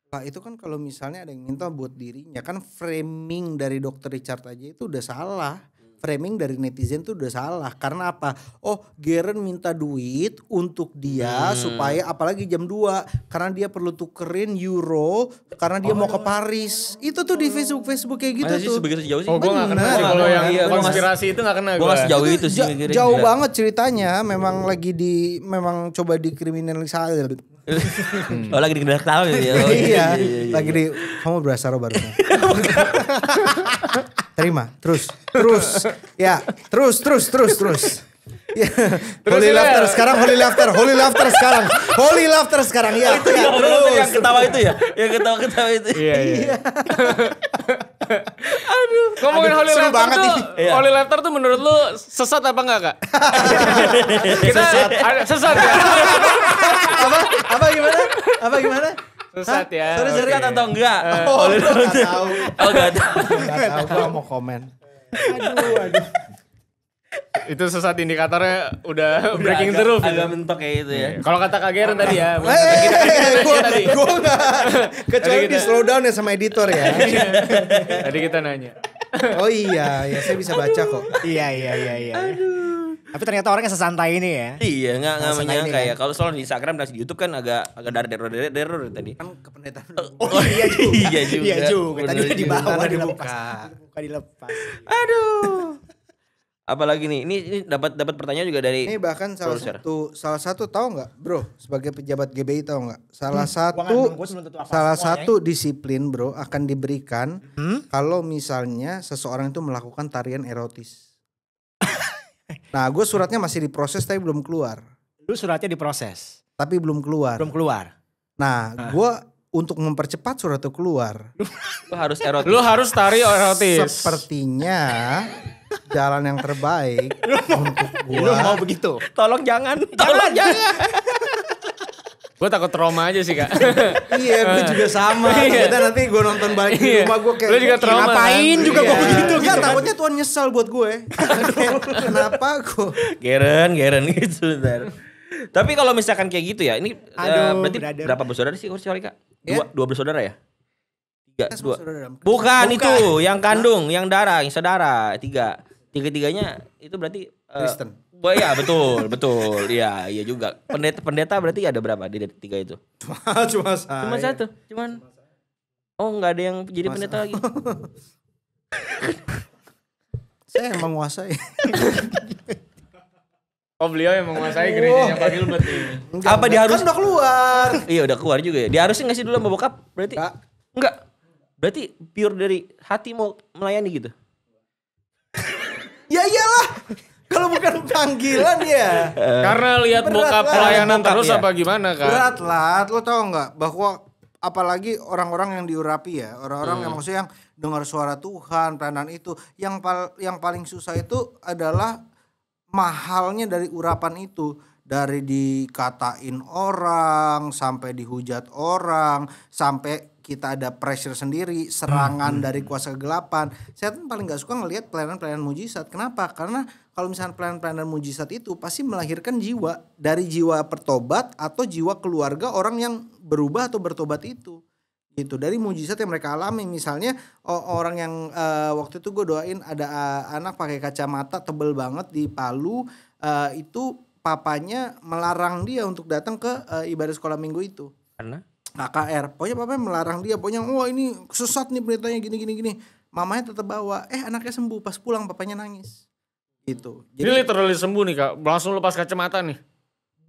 Pak itu kan kalau misalnya ada yang minta buat dirinya kan framing dari dokter Richard aja itu udah salah framing dari netizen tuh udah salah karena apa oh Garen minta duit untuk dia hmm. supaya apalagi jam 2 karena dia perlu tukerin euro karena dia oh. mau ke Paris itu tuh di Facebook Facebook kayak gitu tuh sih, tuh sebegitu jauh sih oh gue gak kenal sih kalau yang iya, konspirasi itu gak kenal. gue sejauh itu, sih jauh, jauh banget ceritanya memang oh. lagi di memang coba dikriminalisasi hmm. Oh lagi di gendak gitu ya. Oh, iya, iya, iya, iya, lagi di kamu berasa baru. Terima, terus, terus, ya, terus, terus, terus, terus. Yeah. Iya. holy laughter ya. sekarang holy laughter holy laughter sekarang holy laughter sekarang ya, itu ya terus yang ketawa itu ya yang ketawa ketawa itu iya Yeah, iya. yeah. aduh ngomongin aduh, holy laughter banget tuh nih. Iya. holy laughter tuh menurut lu sesat apa enggak kak kita sesat, sesat ya apa apa gimana apa gimana Sesat ya. Sorry, sorry. Okay. atau enggak? Uh, oh, enggak tahu. Oh, enggak tahu. Enggak tahu, gua mau komen. Aduh, aduh itu sesat indikatornya udah, breaking the roof agak mentok kayak gitu ya iya. kalau kata kageren oh. tadi ya eh, eh, eh, gue gak. kecuali di slow down ya sama editor ya iya. tadi kita nanya oh iya ya saya bisa baca kok iya iya iya iya tapi ternyata orangnya sesantai ini ya. Iya, enggak enggak menyangka ya. Kan. Kalau soal di Instagram dan di YouTube kan agak agak dari dari dari dari tadi. Kan kependetan. Oh, oh, iya, iya juga. iya juga. Iya juga. Tadi dibawa dilepas. Dibuka dilepas. Aduh apalagi nih ini, ini dapat dapat pertanyaan juga dari ini bahkan salah producer. satu salah satu tahu nggak bro sebagai pejabat GBI tahu nggak salah hmm, satu salah satu disiplin bro akan diberikan hmm? kalau misalnya seseorang itu melakukan tarian erotis nah gue suratnya masih diproses tapi belum keluar lu suratnya diproses tapi belum keluar belum keluar nah ah. gue untuk mempercepat surat itu keluar lu harus erotis lu harus tari erotis sepertinya jalan yang terbaik untuk gua. Lu mau begitu? Tolong jangan. Tolong jangan. jangan. Gue takut trauma aja sih kak. iya, gue juga sama. Kita iya. nanti gue nonton balik di iya. rumah gue kayak. Lu juga trauma. Ngapain kan? juga gue iya. begitu? Enggak, gitu kan? takutnya Tuhan nyesel buat gue. Kenapa gue? Geren, geren gitu ntar. Tapi kalau misalkan kayak gitu ya, ini Aduh, uh, berarti brother. berapa bersaudara sih kursi kak? Ya. Dua, dua bersaudara ya? tiga dua bukan, bukan itu yang kandung yang darah yang saudara tiga tiga tiganya itu berarti uh, Kristen ya betul betul ya iya juga pendeta pendeta berarti ada berapa di tiga itu cuma cuma satu cuma satu cuman oh nggak ada yang jadi pendeta lagi saya yang menguasai Oh beliau yang menguasai gerejanya oh, Pak Gilbert ini. Apa dia Kan udah keluar. iya udah keluar juga ya. Diharusin ngasih dulu sama bokap berarti? Enggak. Berarti pure dari hati mau melayani gitu? ya iyalah. Kalau bukan panggilan ya. Karena lihat muka pelayanan Berat terus ya. apa gimana kan? Berat lah, lo tau nggak bahwa apalagi orang-orang yang diurapi ya, orang-orang hmm. yang maksudnya yang dengar suara Tuhan, peranan itu, yang pal yang paling susah itu adalah mahalnya dari urapan itu dari dikatain orang sampai dihujat orang sampai kita ada pressure sendiri, serangan hmm. dari kuasa kegelapan. Saya tuh paling nggak suka ngelihat pelayanan-pelayanan mujizat. Kenapa? Karena kalau misalnya pelayanan-pelayanan mujizat itu pasti melahirkan jiwa dari jiwa pertobat atau jiwa keluarga orang yang berubah atau bertobat itu gitu dari mujizat yang mereka alami misalnya orang yang uh, waktu itu gue doain ada uh, anak pakai kacamata tebel banget di Palu uh, itu papanya melarang dia untuk datang ke uh, ibadah sekolah minggu itu karena KKR pokoknya papanya melarang dia pokoknya wah oh, ini sesat nih beritanya gini gini gini mamanya tetap bawa eh anaknya sembuh pas pulang papanya nangis gitu jadi Ini literally sembuh nih kak langsung lepas kacamata nih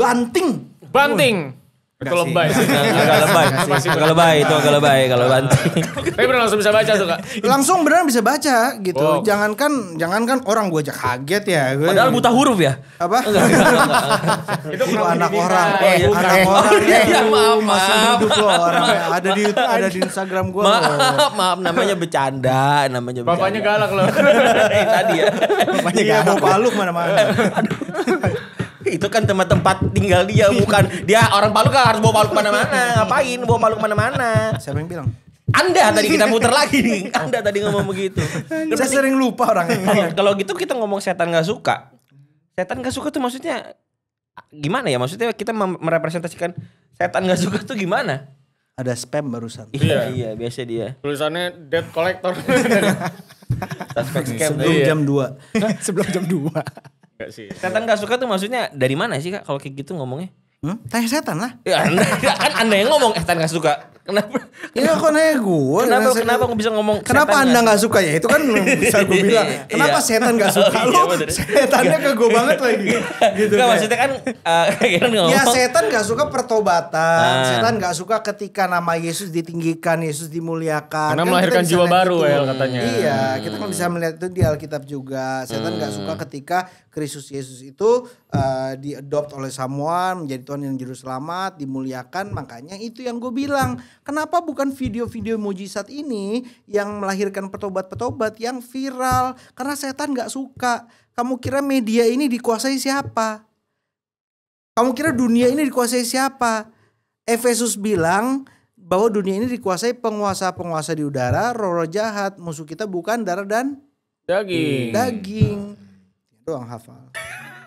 banting banting itu lebay. agak lebay. agak lebay itu agak lebay kalau banting. Tapi benar langsung bisa baca tuh kak. Langsung benar bisa baca gitu. Oh. Jangankan jangankan orang gue aja kaget ya. Gua Padahal buta huruf ya. Apa? itu, itu anak orang. Oh, iya. anak orang. Eh, iya, iya, ya, maaf, maaf. ada di YouTube, ada di Instagram gua Maaf, maaf. Namanya bercanda, namanya bercanda. Bapaknya galak loh. Eh, tadi ya. Bapaknya galak. bapak lu mana-mana itu kan tempat tempat tinggal dia bukan dia orang Palu kan harus bawa palu kemana-mana ngapain bawa palu kemana-mana siapa yang bilang anda tadi kita muter lagi nih. Anda tadi ngomong begitu. Saya Berarti, sering lupa orang. Iya, kalau gitu kita ngomong setan gak suka. Setan gak suka tuh maksudnya gimana ya? Maksudnya kita merepresentasikan setan gak suka tuh gimana? Ada spam barusan. Iya, iya, iya biasa dia. Tulisannya debt collector. Suspek scam. Sebelum iya. jam 2. Sebelum jam 2. Enggak sih. Setan gak suka tuh maksudnya dari mana sih kak kalau kayak gitu ngomongnya? Hmm? Tanya setan lah. Ya, anda, kan anda yang ngomong setan eh, gak suka. Kenapa? Iya kok nanya gue. Kenapa kenapa, kenapa gue bisa ngomong? Kenapa anda nggak suka ya? Itu kan bisa gue iya. bilang. Kenapa iya. setan nggak suka iya, lu? Setannya ke gue banget lagi. Gitu. Gak kan. maksudnya kan? Uh, ya setan nggak suka pertobatan. Ah. Setan nggak suka ketika nama Yesus ditinggikan, Yesus dimuliakan. Karena kan melahirkan jiwa baru ya katanya. Iya, kita kan bisa melihat itu di Alkitab juga. Setan nggak suka hmm. ketika Kristus Yesus itu uh, diadopt oleh Samuel menjadi Tuhan yang juru selamat, dimuliakan. Makanya itu yang gue bilang Kenapa bukan video-video mujizat ini yang melahirkan petobat-petobat yang viral? Karena setan gak suka. Kamu kira media ini dikuasai siapa? Kamu kira dunia ini dikuasai siapa? Efesus bilang bahwa dunia ini dikuasai penguasa-penguasa di udara, roh-roh jahat, musuh kita bukan darah dan daging. Daging. Doang hafal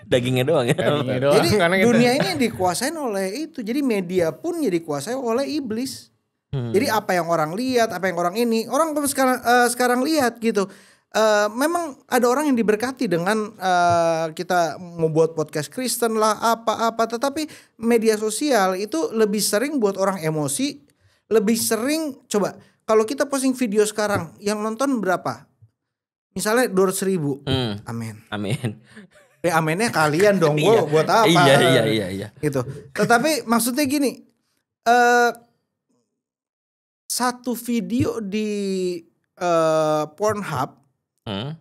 dagingnya doang ya. Dagingnya doang. Jadi gitu. dunia ini dikuasain oleh itu. Jadi media pun jadi dikuasai oleh iblis. Hmm. Jadi apa yang orang lihat, apa yang orang ini, orang sekarang uh, eh, sekarang lihat gitu. Uh, memang ada orang yang diberkati dengan uh, kita membuat podcast Kristen lah apa-apa, tetapi media sosial itu lebih sering buat orang emosi, lebih sering coba kalau kita posting video sekarang yang nonton berapa? Misalnya 200 ribu, hmm. amin. Amin. Ya aminnya kalian dong, gue iya. buat apa? Iya iya iya. iya. Gitu. Tetapi maksudnya gini, uh, satu video di uh, Pornhub hmm?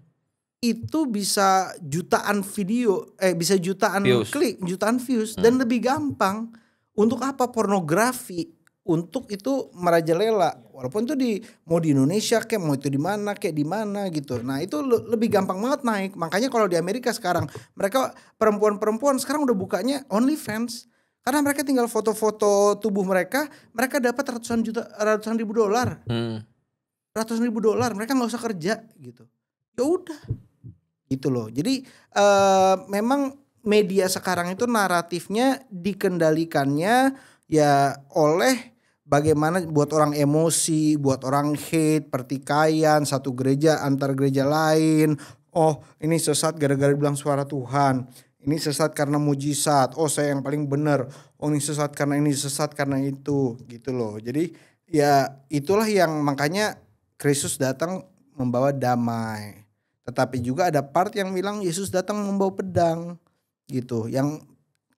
itu bisa jutaan video, eh bisa jutaan views. klik, jutaan views hmm. dan lebih gampang untuk apa pornografi untuk itu merajalela walaupun itu di mau di Indonesia kayak mau itu di mana kayak di mana gitu nah itu le lebih gampang banget naik makanya kalau di Amerika sekarang mereka perempuan-perempuan sekarang udah bukanya OnlyFans karena mereka tinggal foto-foto tubuh mereka, mereka dapat ratusan juta, ratusan ribu dolar, hmm. ratusan ribu dolar. Mereka nggak usah kerja gitu. Ya udah, gitu loh. Jadi uh, memang media sekarang itu naratifnya dikendalikannya ya oleh bagaimana buat orang emosi, buat orang hate, pertikaian satu gereja antar gereja lain. Oh, ini sesat gara-gara bilang suara Tuhan ini sesat karena mujizat oh saya yang paling benar oh ini sesat karena ini sesat karena itu gitu loh jadi ya itulah yang makanya Kristus datang membawa damai tetapi juga ada part yang bilang Yesus datang membawa pedang gitu yang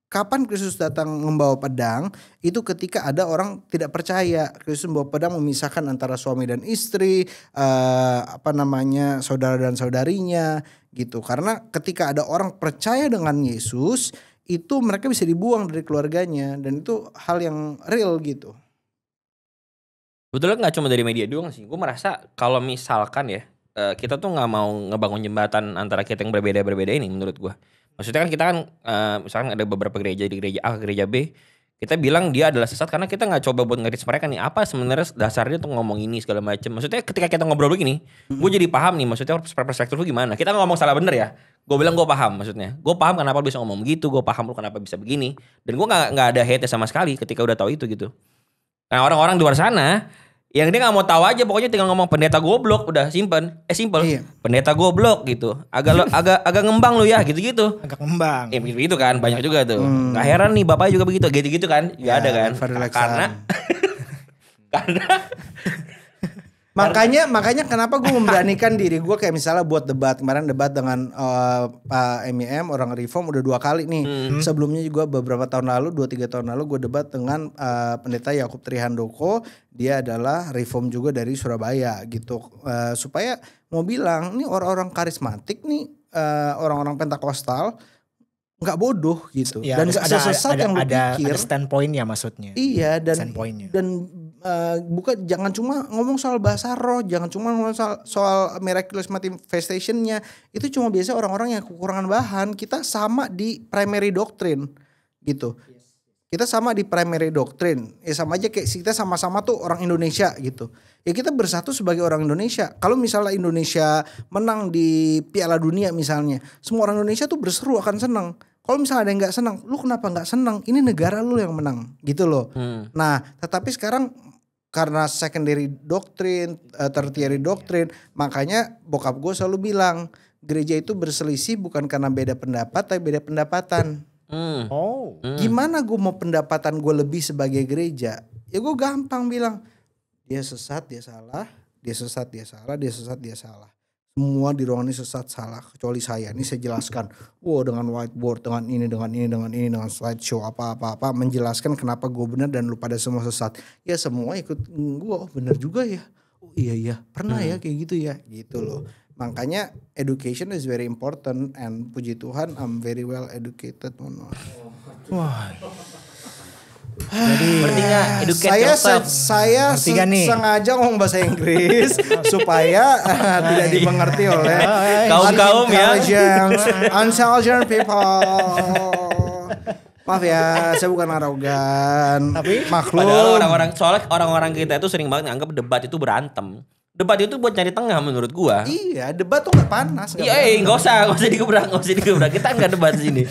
kapan Kristus datang membawa pedang itu ketika ada orang tidak percaya Kristus membawa pedang memisahkan antara suami dan istri uh, apa namanya saudara dan saudarinya gitu. Karena ketika ada orang percaya dengan Yesus, itu mereka bisa dibuang dari keluarganya dan itu hal yang real gitu. Sebetulnya nggak cuma dari media doang sih. Gue merasa kalau misalkan ya eh, kita tuh nggak mau ngebangun jembatan antara kita yang berbeda-berbeda ini menurut gue. Maksudnya kan kita kan eh, misalkan ada beberapa gereja di gereja A ke gereja B kita bilang dia adalah sesat karena kita nggak coba buat ngeris mereka nih apa sebenarnya dasarnya untuk ngomong ini segala macam maksudnya ketika kita ngobrol begini gue jadi paham nih maksudnya perspektif lu gimana kita ngomong salah bener ya gue bilang gue paham maksudnya gue paham kenapa lu bisa ngomong begitu gue paham lu kenapa bisa begini dan gue nggak nggak ada hate sama sekali ketika udah tahu itu gitu nah orang-orang di luar sana yang dia nggak mau tahu aja pokoknya tinggal ngomong pendeta goblok udah simpen eh simple iya. pendeta goblok gitu agak lo, agak agak ngembang lu ya gitu gitu agak ngembang ya eh, begitu kan banyak juga tuh hmm. nggak heran nih bapak juga begitu gitu gitu kan ya, ya ada kan karena karena Makanya makanya kenapa gue memberanikan diri gue kayak misalnya buat debat kemarin debat dengan uh, Pak MIM orang reform udah dua kali nih. hmm Sebelumnya juga beberapa tahun lalu dua tiga tahun lalu gue debat dengan uh, pendeta Yakub Trihandoko. Dia adalah reform juga dari Surabaya gitu. Uh, supaya mau bilang nih orang-orang karismatik nih uh, orang-orang Pentakostal nggak bodoh gitu ya, dan nggak sesat ada, yang ada, pikir. Ada standpointnya maksudnya. Iya dan standpointnya. dan uh, eh, bukan jangan cuma ngomong soal bahasa roh, jangan cuma ngomong soal soal miraculous manifestationnya. Itu cuma biasa orang-orang yang kekurangan bahan. Kita sama di primary doctrine gitu. Kita sama di primary doctrine. Ya sama aja kayak kita sama-sama tuh orang Indonesia gitu. Ya kita bersatu sebagai orang Indonesia. Kalau misalnya Indonesia menang di Piala Dunia misalnya, semua orang Indonesia tuh berseru akan senang kalau misalnya ada yang nggak senang, lu kenapa nggak senang? Ini negara lu yang menang, gitu loh. Hmm. Nah, tetapi sekarang karena secondary doctrine, eh, tertiary doctrine, makanya bokap gue selalu bilang gereja itu berselisih bukan karena beda pendapat, tapi beda pendapatan. Mm. Oh. Mm. Gimana gue mau pendapatan gue lebih sebagai gereja? Ya gue gampang bilang dia sesat, dia salah, dia sesat, dia salah, dia sesat, dia salah semua di ruangan ini sesat salah kecuali saya ini saya jelaskan wow dengan whiteboard dengan ini dengan ini dengan ini dengan slide show apa apa apa menjelaskan kenapa gue benar dan lu pada semua sesat ya semua ikut gue oh benar juga ya oh iya iya pernah ya hmm. ya kayak gitu ya gitu loh makanya education is very important and puji Tuhan I'm very well educated wah jadi berarti eh, educate saya yourself. Se saya se nih. sengaja ngomong bahasa Inggris supaya eh, tidak dimengerti oleh kaum-kaum ya. Intelligent people. Maaf ya, saya bukan arogan. Tapi makhluk. Padahal orang-orang soalnya orang-orang kita itu sering banget nganggap debat itu berantem. Debat itu buat nyari tengah menurut gua. Iya, debat tuh nggak panas. Gak iya, eh, nggak usah, nggak usah digebrak, nggak usah digebrak. Kita nggak debat sini.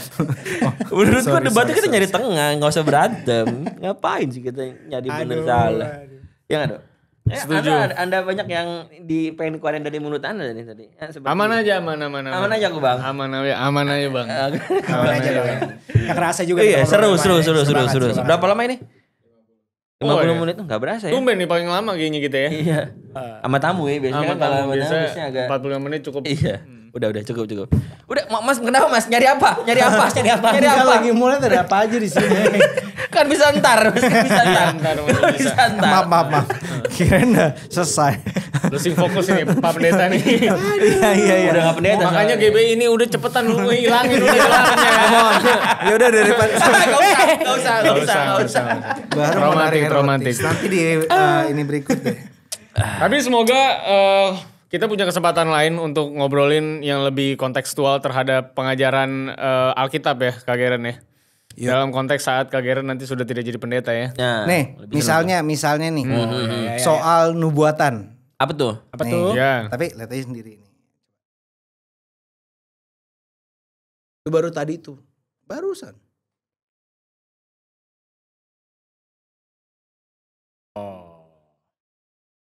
oh, menurut sorry, gua debat itu kita sorry, nyari sorry. tengah, nggak usah berantem. Ngapain sih kita nyari bener salah? Yang gak eh, Setuju. Anda, anda banyak yang di pengen keluarin dari mulut Anda nih tadi. Eh, aman aja, aman, aman, aman. Aman aja aku bang. Aman aja, aman aja bang. aja bang. Gak kerasa juga. Iya, ya. seru, seru, seru, seru, seru. Berapa lama ini? 50 puluh iya. menit tuh gak berasa ya. Tumben nih paling lama kayaknya gitu ya. Iya. Ah. Sama tamu ya biasanya sama kan kalau tamu biasanya agak 45 menit cukup. Iya. Hmm. Udah udah cukup cukup. Udah Mas kenapa Mas nyari apa? Nyari apa? Nyari apa? Nyari apa? lagi mulai ada apa aja di sini. kan bisa ntar, bisa ntar. bisa ntar. Eh, maaf maaf maaf. Kirain selesai. Losing fokus ini Pak Pendeta nih. Iya iya iya. Udah gak pendeta. Makanya GB ini udah cepetan lu iya. hilangin udah ya. hilangin ya. Ya udah Pak. Gak usah, gak usah, gak usah, gak usah. Baru romantis, romantis. Nanti di eh, ini berikut deh. Tapi semoga uh, kita punya kesempatan lain untuk ngobrolin yang lebih kontekstual terhadap pengajaran uh, Alkitab ya, Kak Geren ya. Yuk. Iya. Dalam konteks saat Kak Geren nanti sudah tidak jadi pendeta ya. ya. nih, misalnya misalnya nih hmm. hmm, hmm. Ya, ya, soal ya. nubuatan. Apa tuh? Apa tuh? Ya. Tapi lihat aja sendiri ini. Itu baru tadi tuh. Barusan.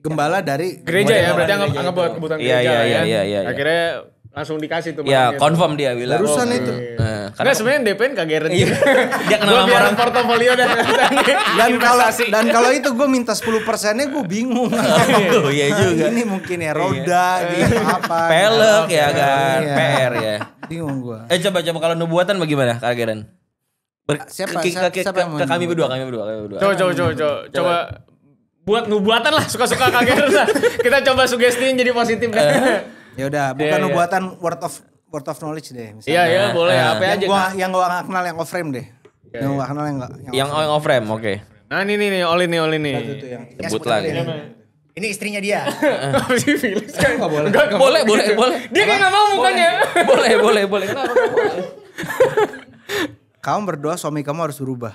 gembala iya. dari gereja ya, berarti gitu. anggap anggap buat iya, kebutuhan iya, ya, ya, ya ya, ya, ya, Akhirnya langsung dikasih tuh. Ya, confirm dia bilang. Barusan itu. Nah, sebenarnya DPN kageren iya. dia kenal gua orang portofolio dan dan kalau dan kalau itu gue minta 10 persennya gue bingung. Oh, iya juga. Ini mungkin ya roda gitu eh. apa. Pelek ya kan, PR ya. Bingung gue. Eh coba coba kalau nubuatan bagaimana kageren? Ber siapa, ke, siapa, ke, siapa ke, ke kami berdua, kami berdua, kami berdua. Coba, coba, coba, coba, coba buat nubuatan lah suka-suka kagak lah. Kita coba sugestiin jadi positif deh. ya udah, bukan yeah, iya. nubuatan yeah. word of word of knowledge deh. Iya yeah, iya boleh Yeah. apa yang aja. Gua, nah. Yang gua gak kenal yang off frame deh. Yeah, yang yeah. kenal yang enggak yang, yang off frame, oke. Okay. Nah ini nih nih Oli nih Oli nih. Sebut lagi. Ini istrinya dia. enggak kan boleh. Enggak, boleh, boleh, boleh. Dia kan enggak mau mukanya. Boleh, boleh, boleh? Kamu berdoa suami kamu harus berubah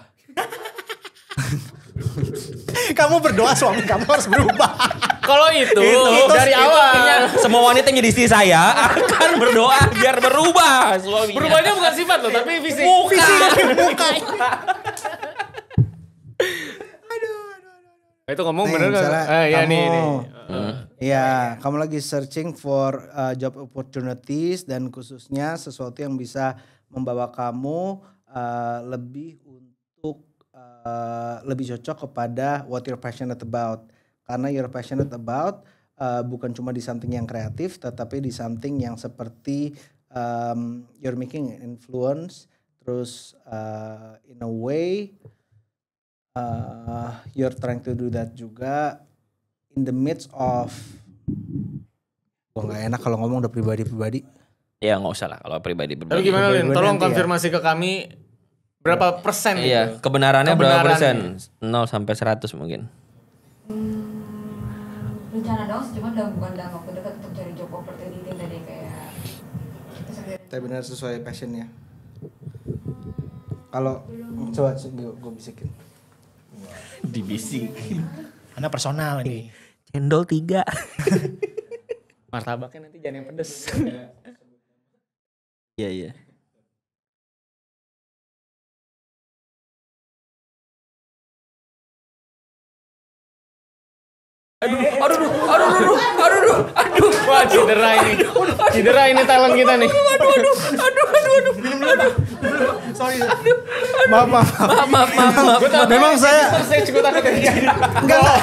kamu berdoa suami kamu harus berubah. Kalau itu, itu, dari itu, awal semua wanita yang jadi istri saya akan berdoa biar berubah suami. Berubahnya bukan sifat loh, tapi fisik. Muka. Fisik, muka. aduh, Itu ngomong nih, bener kan? Eh, ya kamu, nih, nih. Hmm. Ya, kamu lagi searching for uh, job opportunities dan khususnya sesuatu yang bisa membawa kamu uh, lebih Eh, lebih cocok kepada what you're passionate about karena you're passionate about uh, bukan cuma di something yang kreatif tetapi di something yang seperti um, you're making influence terus uh, in a way uh, you're trying to do that juga in the midst of gua nggak enak kalau ngomong udah pribadi-pribadi ya nggak usah lah kalau pribadi-pribadi tapi gimana Lin tolong ya. konfirmasi ya. ke kami berapa persen iya gitu. kebenarannya Kebenaran. berapa persen 0 sampai 100 mungkin hmm, rencana dong cuma udah bukan dalam waktu dekat untuk cari job opportunity tadi kayak tapi benar sesuai passionnya kalau coba gue bisikin dibisikin karena personal ini cendol tiga martabaknya nanti jangan yang pedes iya iya Cedera ini. Cedera ini talent kita nih. Aduh, aduh, aduh, aduh, aduh. Minum dulu. Sorry. Maaf, maaf. Maaf, maaf, maaf. maaf. Memang saya saya cukup takut ya. Enggak. lah.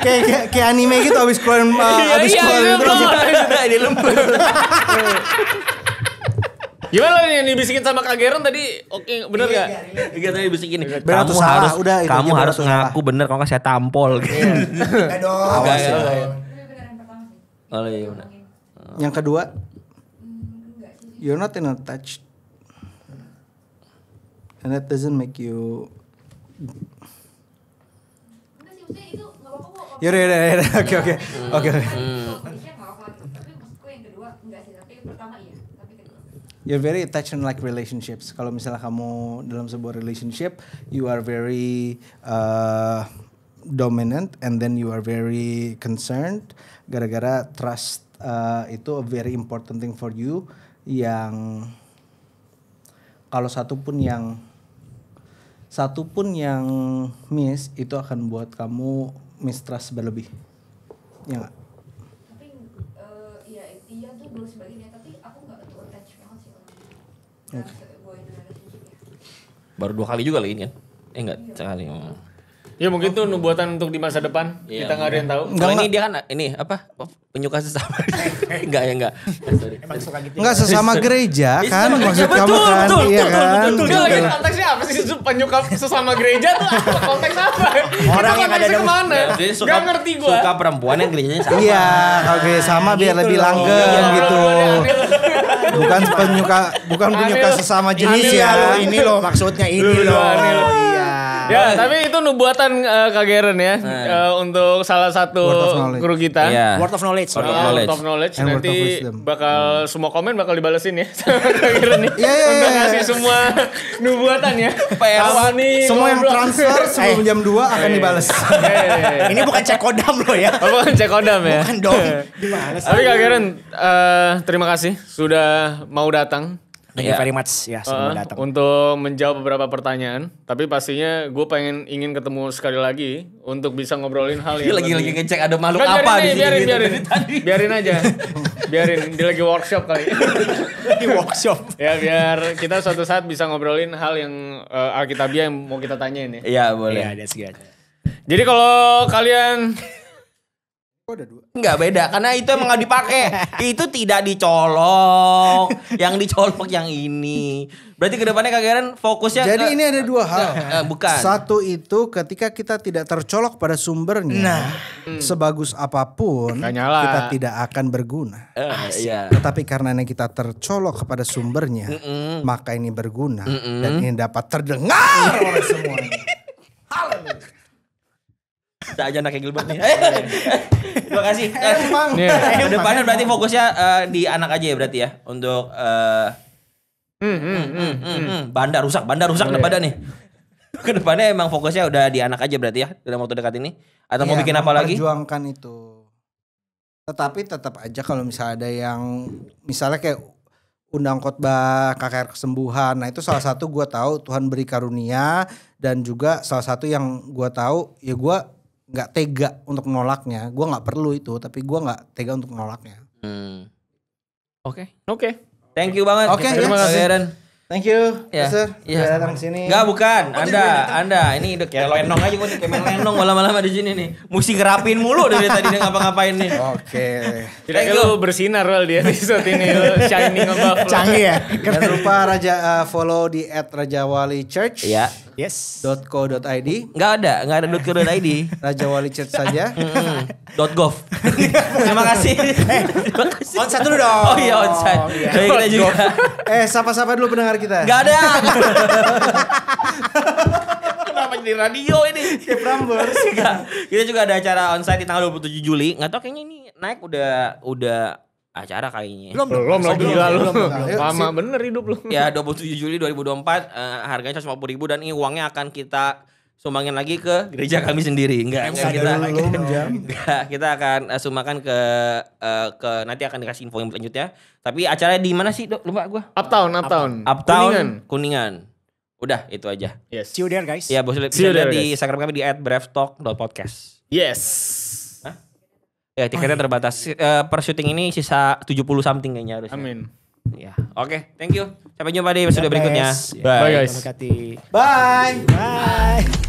kayak kayak anime gitu abis keluar uh, iya, abis keluar itu langsung di lembur. Gimana nih yang dibisikin sama Kak Geron tadi? Oke, bener iya, gak? Iya, iya, tadi bisikin. Bener kamu harus udah itu kamu harus ngaku bener kalau nggak saya tampol. Iya. Enggak dong. Awas ya. Oh iya bener. Yang kedua, you're not in a touch, and that doesn't make you. Yaudah, yaudah, yaudah, oke, oke, oke. You're very attached in like relationships. Kalau misalnya kamu dalam sebuah relationship, you are very uh, dominant and then you are very concerned gara-gara trust uh, itu a very important thing for you yang kalau satu pun yang satu pun yang miss itu akan buat kamu mistrust berlebih ya gak? tapi uh, ya iya tuh belum sebagainya tapi aku enggak tuh attach banget sih okay. baru dua kali juga lah ini kan? Ya? eh enggak iya. sekali oh. Ya mungkin oh. tuh nubuatan untuk di masa depan. Ya, kita nggak ada yang tahu. Enggak, ini dia kan ini apa? Oh, penyuka sesama. enggak ya enggak. Emang suka gitu. Enggak ya? sesama gereja kan maksud kamu kan. Betul, iya betul, kan? betul, betul, betul, betul. konteksnya apa sih penyuka sesama gereja tuh konteks apa? Orang yang ada di mana? Enggak ngerti gua. Suka perempuan yang gerejanya sama. Iya, kalau gereja sama biar gitu lebih langgeng iya, gitu. Iya, iya bukan penyuka bukan penyuka sesama jenis anil, ya. Anil. Ini loh maksudnya ini loh. Anil. Oh, iya. Ya, tapi itu nubuatan uh, eh, Kageren ya nah. uh, untuk salah satu guru kita. Yeah. Word of knowledge. Word of iya, knowledge. Word of knowledge. And Nanti of bakal hmm. semua komen bakal dibalesin ya sama Kageren nih. Iya, yeah. Iya, untuk ngasih semua nubuatan ya. nih. semua yang transfer sebelum jam 2 akan dibales. Ini bukan cek kodam loh ya. Oh, bukan cek kodam ya. Bukan dong. Dibales. Tapi Kageren uh, eh, terima kasih sudah sudah mau datang. Thank you yeah. very much ya sudah uh, uh-huh. datang. Untuk menjawab beberapa pertanyaan, tapi pastinya gue pengen ingin ketemu sekali lagi untuk bisa ngobrolin hal yang lagi lagi ngecek ada makhluk Nggak, apa di sini. Biarin, gitu. biarin, biarin aja, biarin. Dia lagi workshop kali. di workshop. ya biar kita suatu saat bisa ngobrolin hal yang uh, alkitabiah yang mau kita tanyain ya. Iya boleh. Iya, ada that's Jadi kalau kalian Oh, ada dua. Enggak beda karena itu emang gak dipakai. itu tidak dicolok. yang dicolok yang ini. Berarti kedepannya Kak Garen fokusnya Jadi ke, ini ada dua hal. Eh, eh, bukan. Satu itu ketika kita tidak tercolok pada sumbernya. Nah, hmm. sebagus apapun kita tidak akan berguna. Uh, iya. Tetapi karena kita tercolok kepada sumbernya, mm -mm. maka ini berguna mm -mm. dan ini dapat terdengar oleh semuanya. Haleluya. tak aja anak Gilbert nih. Eh, Terima kasih. Emang. Yeah. Depannya berarti fokusnya eh, di anak aja ya berarti ya untuk eh, hmm, hmm, hmm, Bandar rusak, bandar rusak Boleh. depannya nih. Kedepannya emang fokusnya udah di anak aja berarti ya dalam waktu dekat ini. Atau mau iya, bikin apa lagi? Perjuangkan itu. Tetapi tetap aja kalau misalnya ada yang misalnya kayak undang khotbah KKR kesembuhan. Nah itu salah satu gue tahu Tuhan beri karunia dan juga salah satu yang gue tahu ya gue nggak tega untuk menolaknya gue nggak perlu itu tapi gue nggak tega untuk menolaknya oke hmm. oke okay. okay. thank you banget oke okay, terima yes. kasih Okay, Thank you, ya, sir. Ya. datang sini. Enggak, bukan. Oh, anda, Anda. Ini udah kayak lenong aja gue nih, kayak lenong malam-malam di sini nih. Mesti ngerapin mulu dari tadi dia ngapa-ngapain nih. Oke. Okay. Tidak lu bersinar loh di episode ini lu shining above. Canggih ya. Jangan lupa Raja uh, follow di @RajaWaliChurch. Iya. Yes. .co.id. Enggak ada, enggak ada .co.id. Raja Wali Chat saja. Dot .gov. Terima kasih. Eh, onsite dulu dong. Oh iya onsite. Oh, iya. kita juga. eh, sapa-sapa dulu pendengar kita. Enggak ada. Kenapa jadi radio ini? Kayak Prambors. Kita juga ada acara onsite di tanggal 27 Juli. Enggak tahu kayaknya ini naik udah udah acara kayaknya. Oh, belum, belum, belum, gila lu. Lama bener hidup lu. Ya 27 Juli 2024 uh, eh, harganya 150 ribu dan ini uangnya akan kita sumbangin lagi ke gereja kami sendiri. Enggak, enggak kita, kita, enggak, kita akan uh, sumbangkan ke uh, ke nanti akan dikasih info yang selanjutnya. Tapi acaranya di mana sih? Lupa gua. Uptown, Uptown. Uptown Kuningan. Kuningan. Udah, itu aja. Yes. See you there guys. Ya, boleh bisa di Instagram kami di @brevtalk.podcast. Yes. Ya, tiketnya oh, iya. terbatas. Uh, per syuting ini sisa 70 something kayaknya harusnya. Amin. Ya. Oke, okay, thank you. Sampai jumpa di episode berikutnya. Bye. Bye guys. Bye. Bye. Bye.